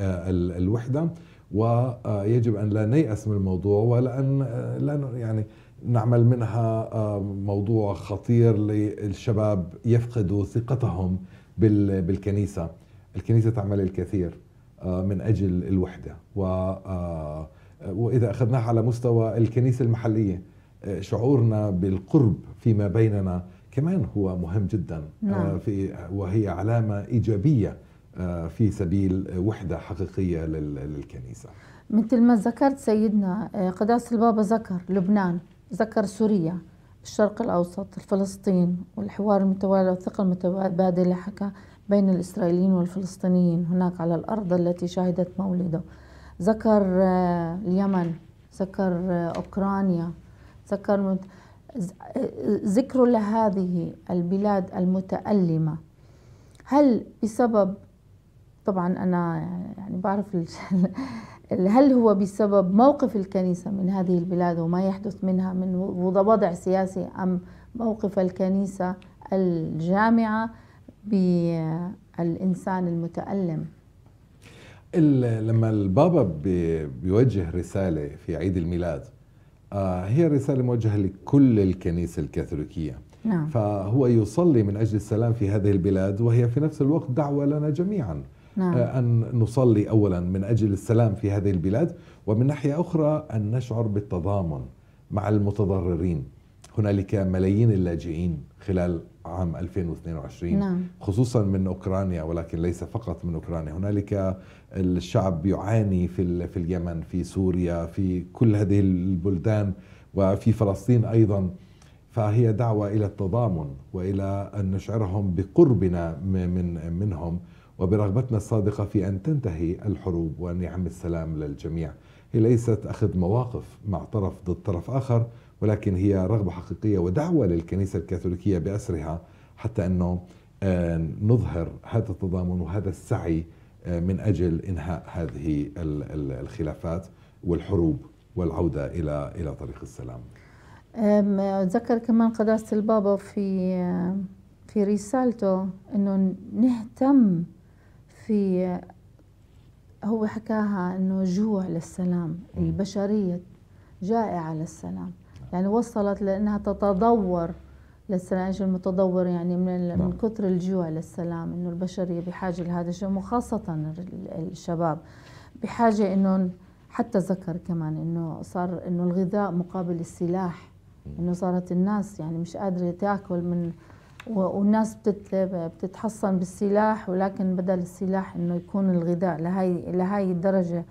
الوحدة ويجب أن لا نيأس من الموضوع ولا أن لا يعني نعمل منها موضوع خطير للشباب يفقدوا ثقتهم بالكنيسة الكنيسة تعمل الكثير آه، من اجل الوحده و آه، واذا اخذناها على مستوى الكنيسه المحليه آه، شعورنا بالقرب فيما بيننا كمان هو مهم جدا نعم. في وهي علامه ايجابيه في سبيل وحده حقيقيه للكنيسه مثل ما ذكرت سيدنا قداس البابا ذكر لبنان ذكر سوريا الشرق الاوسط فلسطين والحوار المتوالي والثقه المتبادله حكى بين الإسرائيليين والفلسطينيين هناك على الأرض التي شهدت مولده ذكر آه، اليمن ذكر آه، أوكرانيا ذكر آه، ذكر لهذه البلاد المتألمة هل بسبب طبعا أنا يعني بعرف هل هو بسبب موقف الكنيسة من هذه البلاد وما يحدث منها من وضع سياسي أم موقف الكنيسة الجامعة بالإنسان المتألم لما البابا بيوجه رسالة في عيد الميلاد آه، هي رسالة موجهة لكل الكنيسة الكاثوليكية نعم. فهو يصلي من أجل السلام في هذه البلاد وهي في نفس الوقت دعوة لنا جميعا نعم. آه، أن نصلي أولا من أجل السلام في هذه البلاد ومن ناحية أخرى أن نشعر بالتضامن مع المتضررين هنالك ملايين اللاجئين خلال عام 2022 نعم. خصوصا من اوكرانيا ولكن ليس فقط من اوكرانيا هنالك الشعب يعاني في في اليمن في سوريا في كل هذه البلدان وفي فلسطين ايضا فهي دعوه الى التضامن والى ان نشعرهم بقربنا من منهم وبرغبتنا الصادقه في ان تنتهي الحروب وان يعم السلام للجميع هي ليست اخذ مواقف مع طرف ضد طرف اخر ولكن هي رغبة حقيقية ودعوة للكنيسة الكاثوليكية بأسرها حتى أنه آه، نظهر هذا التضامن وهذا السعي آه، من أجل إنهاء هذه الخلافات والحروب والعودة إلى إلى طريق السلام ذكر كمان قداسة البابا في آه، في رسالته انه نهتم في هو حكاها انه جوع للسلام البشريه جائعه للسلام يعني وصلت لأنها تتضور للسلاج المتضور يعني من من نعم. كثر الجوع للسلام انه البشريه بحاجه لهذا الشيء وخاصه الشباب بحاجه انه حتى ذكر كمان انه صار انه الغذاء مقابل السلاح انه صارت الناس يعني مش قادره تاكل من والناس بتتحصن بالسلاح ولكن بدل السلاح انه يكون الغذاء لهي لهي الدرجه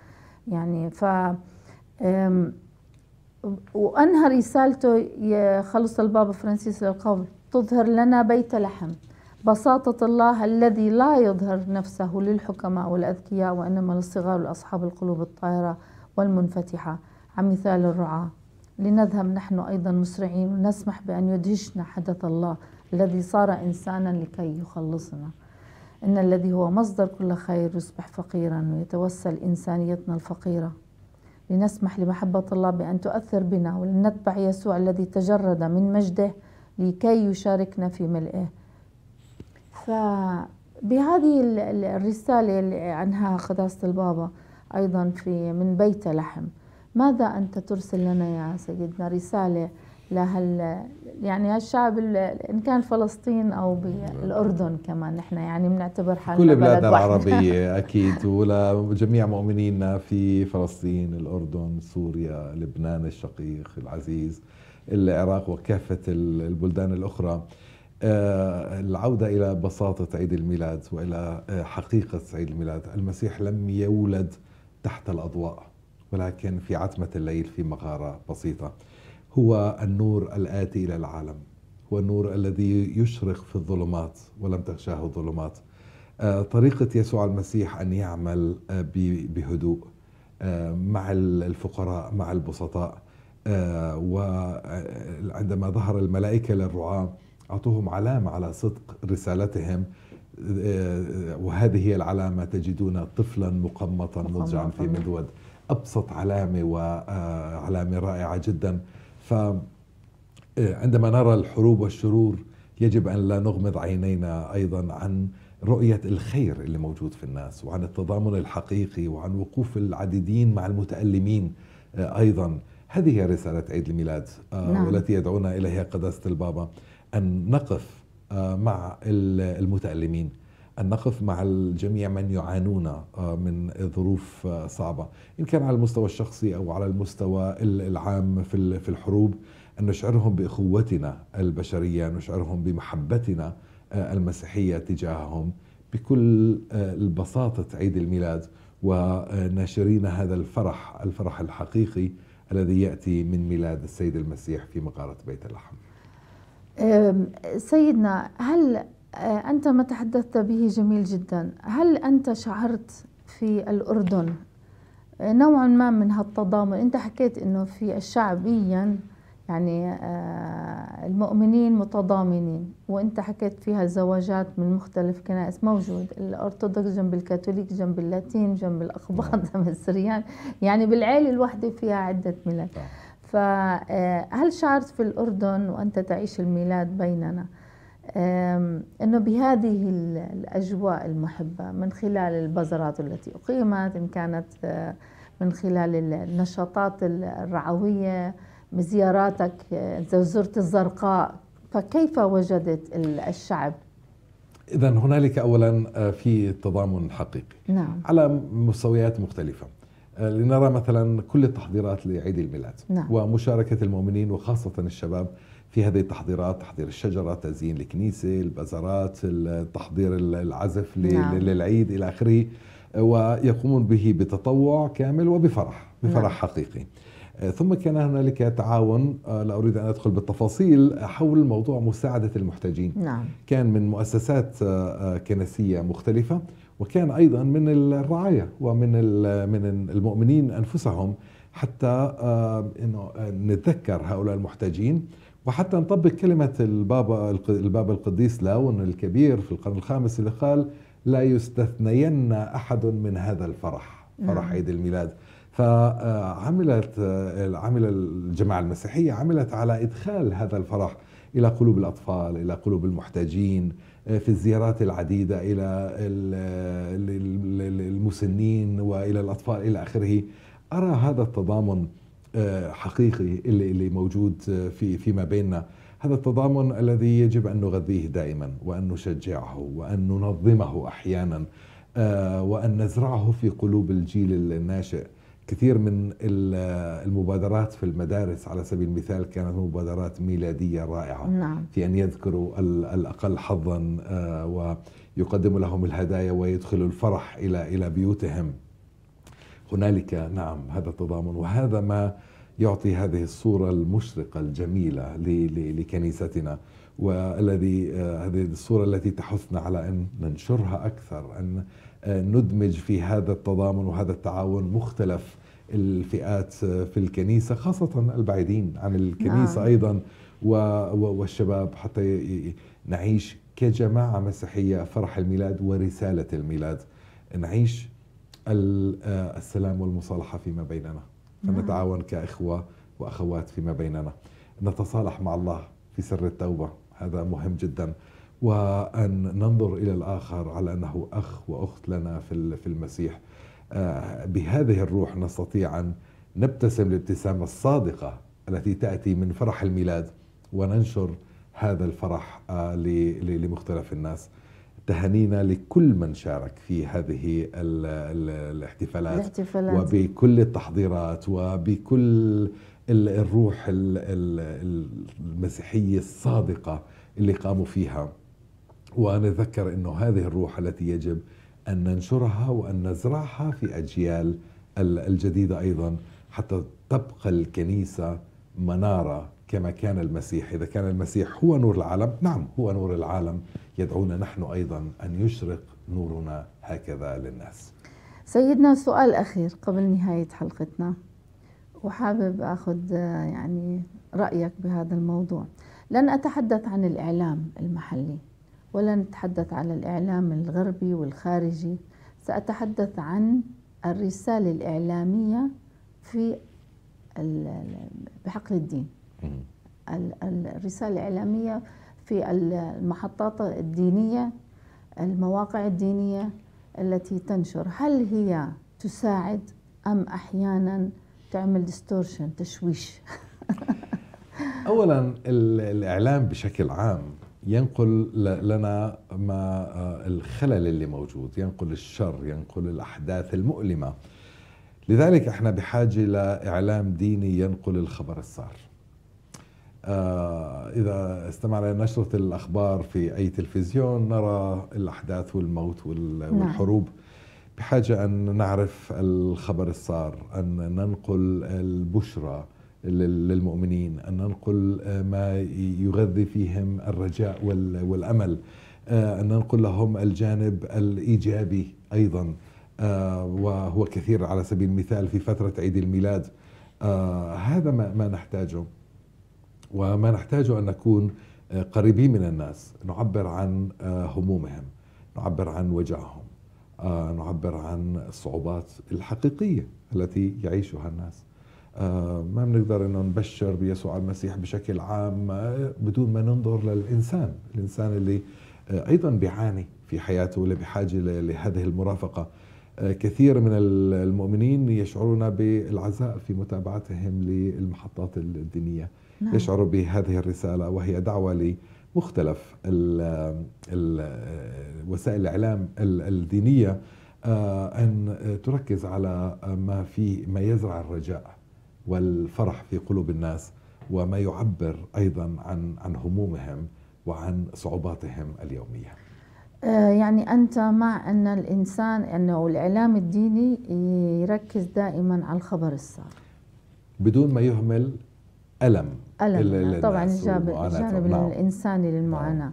يعني ف وأنهى رسالته خلص البابا فرانسيس للقول تظهر لنا بيت لحم بساطة الله الذي لا يظهر نفسه للحكماء والأذكياء وإنما للصغار وأصحاب القلوب الطاهرة والمنفتحة عن مثال الرعاة لنذهب نحن أيضا مسرعين ونسمح بأن يدهشنا حدث الله الذي صار إنسانا لكي يخلصنا إن الذي هو مصدر كل خير يصبح فقيرا ويتوسل إنسانيتنا الفقيرة لنسمح لمحبة الله بأن تؤثر بنا ولنتبع يسوع الذي تجرد من مجده لكي يشاركنا في ملئه فبهذه الرسالة اللي عنها خداسة البابا أيضا في من بيت لحم ماذا أنت ترسل لنا يا سيدنا رسالة لهال يعني هالشعب ان كان فلسطين او بالاردن كمان نحن يعني بنعتبر حالنا كل بلادنا العربيه اكيد ولجميع مؤمنينا في فلسطين الاردن سوريا لبنان الشقيق العزيز العراق وكافه البلدان الاخرى آه، العودة إلى بساطة عيد الميلاد وإلى آه، حقيقة عيد الميلاد المسيح لم يولد تحت الأضواء ولكن في عتمة الليل في مغارة بسيطة هو النور الآتي إلى العالم هو النور الذي يشرق في الظلمات ولم تغشاه الظلمات آه، طريقة يسوع المسيح أن يعمل آه، بهدوء آه، مع الفقراء مع البسطاء وعندما ظهر الملائكة للرعاة أعطوهم علامة على صدق رسالتهم وهذه هي العلامة تجدون طفلا مقمطا مضجعا في مذود أبسط علامة وعلامة رائعة جدا فعندما آه، نرى الحروب والشرور يجب أن لا نغمض عينينا أيضا عن رؤية الخير اللي موجود في الناس وعن التضامن الحقيقي وعن وقوف العديدين مع المتألمين آه، أيضا هذه هي رسالة عيد الميلاد آه، نعم. والتي يدعونا إليها قداسة البابا أن نقف مع المتألمين أن نقف مع الجميع من يعانون آه، من ظروف آه، صعبة إن كان على المستوى الشخصي أو على المستوى العام في الحروب أن نشعرهم بإخوتنا البشرية نشعرهم بمحبتنا آه، المسيحية تجاههم بكل البساطة عيد الميلاد وناشرين هذا الفرح الفرح الحقيقي الذي يأتي من ميلاد السيد المسيح في مقارة بيت اللحم سيدنا هل آه، أنت ما تحدثت به جميل جدا هل أنت شعرت في الأردن آه، نوعا ما من هالتضامن أنت حكيت أنه في شعبيا يعني آه، المؤمنين متضامنين وانت حكيت فيها الزواجات من مختلف كنائس موجود الارثوذكس جنب الكاثوليك جنب اللاتين جنب الاقباط جنب نعم. السريان يعني بالعيله الواحده فيها عده ميلاد نعم. فهل شعرت في الاردن وانت تعيش الميلاد بيننا أنه بهذه الأجواء المحبة من خلال البزرات التي أقيمت إن كانت آه، من خلال النشاطات الرعوية زياراتك آه، زرت الزرقاء فكيف وجدت الشعب إذا هنالك أولا آه، في تضامن حقيقي نعم. على مستويات مختلفة لنرى مثلا كل التحضيرات لعيد الميلاد نعم. ومشاركة المؤمنين وخاصة الشباب في هذه التحضيرات تحضير الشجرة تزيين الكنيسة البازارات تحضير العزف نعم. للعيد إلى آخره ويقومون به بتطوع كامل وبفرح بفرح نعم. حقيقي آه، ثم كان هنالك تعاون آه، لا اريد ان ادخل بالتفاصيل حول موضوع مساعده المحتاجين نعم. كان من مؤسسات آه، كنسيه مختلفه وكان ايضا من الرعايا ومن من المؤمنين انفسهم حتى انه نتذكر هؤلاء المحتاجين وحتى نطبق كلمة البابا البابا القديس لاون الكبير في القرن الخامس اللي قال لا يستثنين أحد من هذا الفرح فرح عيد الميلاد فعملت آه، آه، عمل الجماعة المسيحية عملت على إدخال هذا الفرح إلى قلوب الأطفال إلى قلوب المحتاجين آه، في الزيارات العديدة إلى المسنين وإلى الأطفال إلى آخره أرى هذا التضامن آه، حقيقي اللي اللي موجود آه، في فيما بيننا هذا التضامن الذي يجب ان نغذيه دائما وان نشجعه وان ننظمه احيانا آه، وان نزرعه في قلوب الجيل الناشئ كثير من المبادرات في المدارس على سبيل المثال كانت مبادرات ميلادية رائعة نعم. في أن يذكروا الأقل حظا ويقدموا لهم الهدايا ويدخلوا الفرح إلى إلى بيوتهم هنالك نعم هذا التضامن وهذا ما يعطي هذه الصورة المشرقة الجميلة لكنيستنا والذي آه، هذه الصورة التي تحثنا على أن ننشرها أكثر أن آه، ندمج في هذا التضامن وهذا التعاون مختلف الفئات آه، في الكنيسة خاصة البعيدين عن الكنيسة نعم. أيضا والشباب حتى نعيش كجماعة مسيحية فرح الميلاد ورسالة الميلاد نعيش آه، السلام والمصالحة فيما بيننا نعم. فنتعاون كإخوة وأخوات فيما بيننا نتصالح مع الله في سر التوبة هذا مهم جدا وأن ننظر إلى الآخر على أنه أخ وأخت لنا في المسيح آه، بهذه الروح نستطيع أن نبتسم الابتسامة الصادقة التي تأتي من فرح الميلاد وننشر هذا الفرح آه، لمختلف الناس تهانينا لكل من شارك في هذه الـ الـ الاحتفالات, الاحتفالات وبكل التحضيرات وبكل الروح المسيحية الصادقة اللي قاموا فيها اتذكر أنه هذه الروح التي يجب أن ننشرها وأن نزرعها في أجيال الجديدة أيضا حتى تبقى الكنيسة منارة كما كان المسيح إذا كان المسيح هو نور العالم نعم هو نور العالم يدعونا نحن أيضا أن يشرق نورنا هكذا للناس سيدنا سؤال أخير قبل نهاية حلقتنا وحابب أخذ يعني رأيك بهذا الموضوع لن أتحدث عن الإعلام المحلي ولن أتحدث عن الإعلام الغربي والخارجي سأتحدث عن الرسالة الإعلامية في بحقل الدين الرسالة الإعلامية في المحطات الدينية المواقع الدينية التي تنشر هل هي تساعد أم أحيانا تعمل ديستورشن تشويش أولا الإعلام بشكل عام ينقل لنا ما آه، الخلل اللي موجود ينقل الشر ينقل الأحداث المؤلمة لذلك احنا بحاجة لإعلام ديني ينقل الخبر السار آه، إذا استمعنا لنشرة الأخبار في أي تلفزيون نرى الأحداث والموت نعم. والحروب بحاجة أن نعرف الخبر الصار أن ننقل البشرى للمؤمنين أن ننقل ما يغذي فيهم الرجاء والأمل آه، أن ننقل لهم الجانب الإيجابي أيضا آه، وهو كثير على سبيل المثال في فترة عيد الميلاد هذا ما نحتاجه وما نحتاجه أن نكون آه، قريبين من الناس نعبر عن آه، همومهم نعبر عن وجعهم آه، نعبر عن الصعوبات الحقيقية التي يعيشها الناس ما بنقدر انه نبشر بيسوع المسيح بشكل عام بدون ما ننظر للانسان، الانسان اللي ايضا بيعاني في حياته اللي بحاجه لهذه المرافقه كثير من المؤمنين يشعرون بالعزاء في متابعتهم للمحطات الدينية نعم. يشعروا بهذه الرسالة وهي دعوة لمختلف ال ال وسائل الإعلام الدينية آه، أن تركز على ما في ما يزرع الرجاء والفرح في قلوب الناس وما يعبر أيضا عن عن همومهم وعن صعوباتهم اليوميه آه، يعني أنت مع أن الإنسان أنه الإعلام الديني يركز دائما على الخبر السار بدون ما يهمل ألم ألم طبعا الجانب نعم. الإنساني للمعاناة نعم.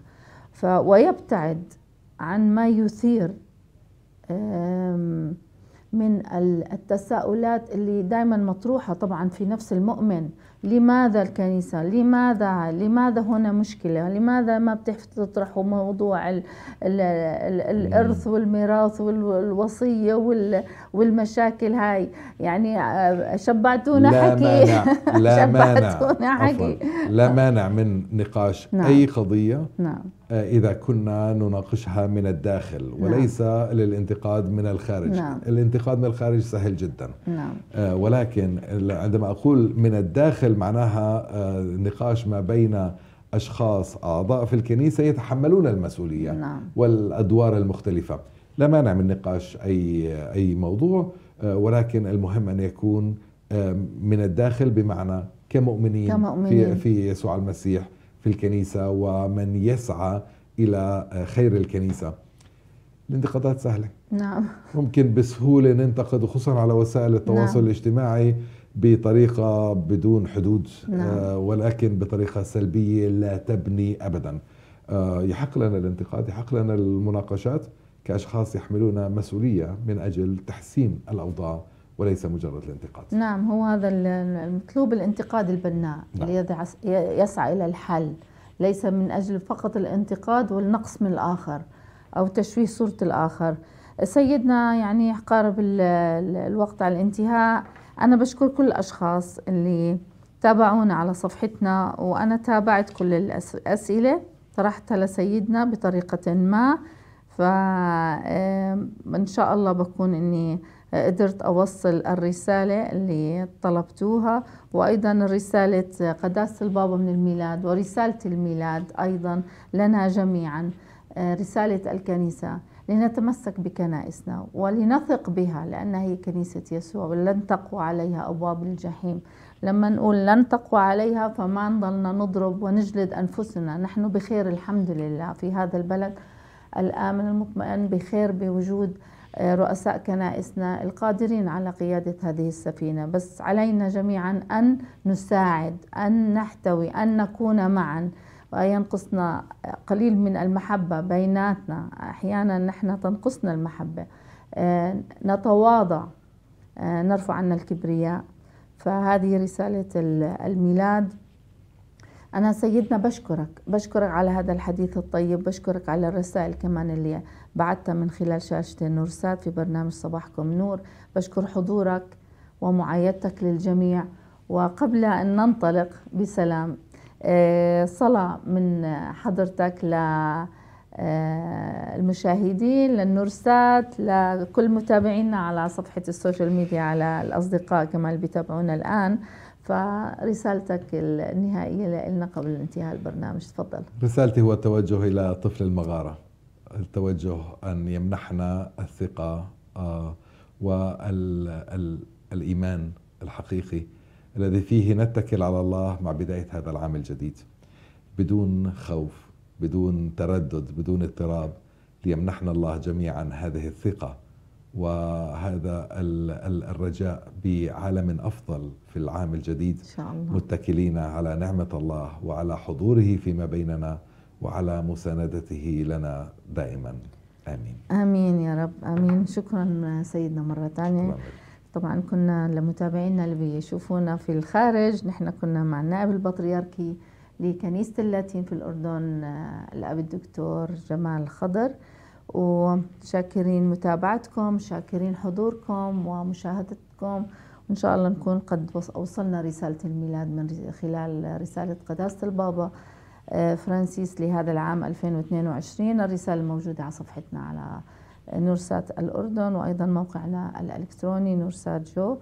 ف ويبتعد عن ما يثير من التساؤلات اللي دائما مطروحة طبعا في نفس المؤمن لماذا الكنيسة لماذا لماذا هنا مشكلة لماذا ما بتطرحوا موضوع الـ الـ الـ الإرث والميراث والوصية والمشاكل هاي يعني آه، شبعتونا لا حكي مانع. لا شبعتونا مانع. حكي لا مانع من نقاش نعم. أي قضية نعم. آه، إذا كنا نناقشها من الداخل نعم. وليس نعم. للانتقاد من الخارج نعم. الانتقاد من الخارج سهل جدا نعم. آه، ولكن عندما أقول من الداخل داخل معناها آه، نقاش ما بين أشخاص أعضاء في الكنيسة يتحملون المسؤولية نعم. والأدوار المختلفة لا مانع من نقاش أي, أي موضوع آه، ولكن المهم أن يكون آه، من الداخل بمعنى كمؤمنين, كمؤمنين. في, في يسوع المسيح في الكنيسة ومن يسعى إلى خير الكنيسة الانتقادات سهلة نعم ممكن بسهولة ننتقد خصوصا على وسائل التواصل نعم. الاجتماعي بطريقة بدون حدود نعم. آه، ولكن بطريقة سلبية لا تبني أبدا آه، يحق لنا الانتقاد يحق لنا المناقشات كأشخاص يحملون مسؤولية من أجل تحسين الأوضاع وليس مجرد الانتقاد نعم هو هذا المطلوب الانتقاد البناء نعم. الذي يسعى إلى الحل ليس من أجل فقط الانتقاد والنقص من الآخر أو تشويه صورة الآخر سيدنا يعني قارب الوقت على الانتهاء أنا بشكر كل الأشخاص اللي تابعونا على صفحتنا وأنا تابعت كل الأسئلة طرحتها لسيدنا بطريقة ما فإن شاء الله بكون إني قدرت أوصل الرسالة اللي طلبتوها وأيضا رسالة قداسة البابا من الميلاد ورسالة الميلاد أيضا لنا جميعا آه، رسالة الكنيسة لنتمسك بكنائسنا ولنثق بها لأنها هي كنيسة يسوع ولن تقوى عليها أبواب الجحيم لما نقول لن تقوى عليها فما نضلنا نضرب ونجلد أنفسنا نحن بخير الحمد لله في هذا البلد الآمن المطمئن بخير بوجود آه، رؤساء كنائسنا القادرين على قيادة هذه السفينة بس علينا جميعا أن نساعد أن نحتوي أن نكون معا وينقصنا قليل من المحبة بيناتنا أحيانا نحن تنقصنا المحبة آه، نتواضع آه، نرفع عنا الكبرياء فهذه رسالة الميلاد أنا سيدنا بشكرك بشكرك على هذا الحديث الطيب بشكرك على الرسائل كمان اللي بعتها من خلال شاشة النورسات في برنامج صباحكم نور بشكر حضورك ومعايدتك للجميع وقبل أن ننطلق بسلام صلاة من حضرتك للمشاهدين آه، للنورسات لكل متابعينا على صفحة السوشيال ميديا على الأصدقاء كما اللي بيتابعونا الآن فرسالتك النهائية لنا قبل انتهاء البرنامج تفضل رسالتي هو التوجه إلى طفل المغارة التوجه أن يمنحنا الثقة آه، والإيمان الحقيقي الذي فيه نتكل على الله مع بداية هذا العام الجديد بدون خوف بدون تردد بدون اضطراب ليمنحنا الله جميعا هذه الثقة وهذا الرجاء بعالم أفضل في العام الجديد شاء الله. متكلين على نعمة الله وعلى حضوره فيما بيننا وعلى مساندته لنا دائما آمين آمين يا رب آمين شكرا سيدنا مرة ثانية طبعا كنا لمتابعينا اللي بيشوفونا في الخارج نحن كنا مع النائب البطريركي لكنيسة اللاتين في الأردن آه، الأب الدكتور جمال خضر وشاكرين متابعتكم شاكرين حضوركم ومشاهدتكم وإن شاء الله نكون قد أوصلنا رسالة الميلاد من خلال رسالة قداسة البابا آه، فرانسيس لهذا العام 2022 الرسالة الموجودة على صفحتنا على نورسات الأردن وأيضا موقعنا الإلكتروني نورسات جو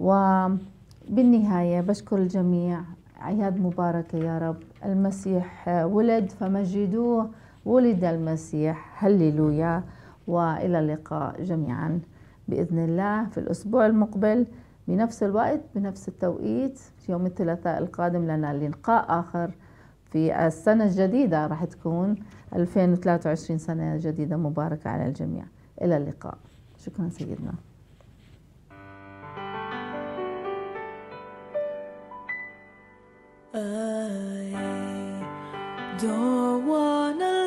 وبالنهاية بشكر الجميع أعياد مباركة يا رب المسيح ولد فمجدوه ولد المسيح هللويا وإلى اللقاء جميعا بإذن الله في الأسبوع المقبل بنفس الوقت بنفس التوقيت في يوم الثلاثاء القادم لنا لقاء آخر في السنة الجديدة راح تكون 2023 سنة جديدة مباركة على الجميع إلى اللقاء شكرا سيدنا I don't wanna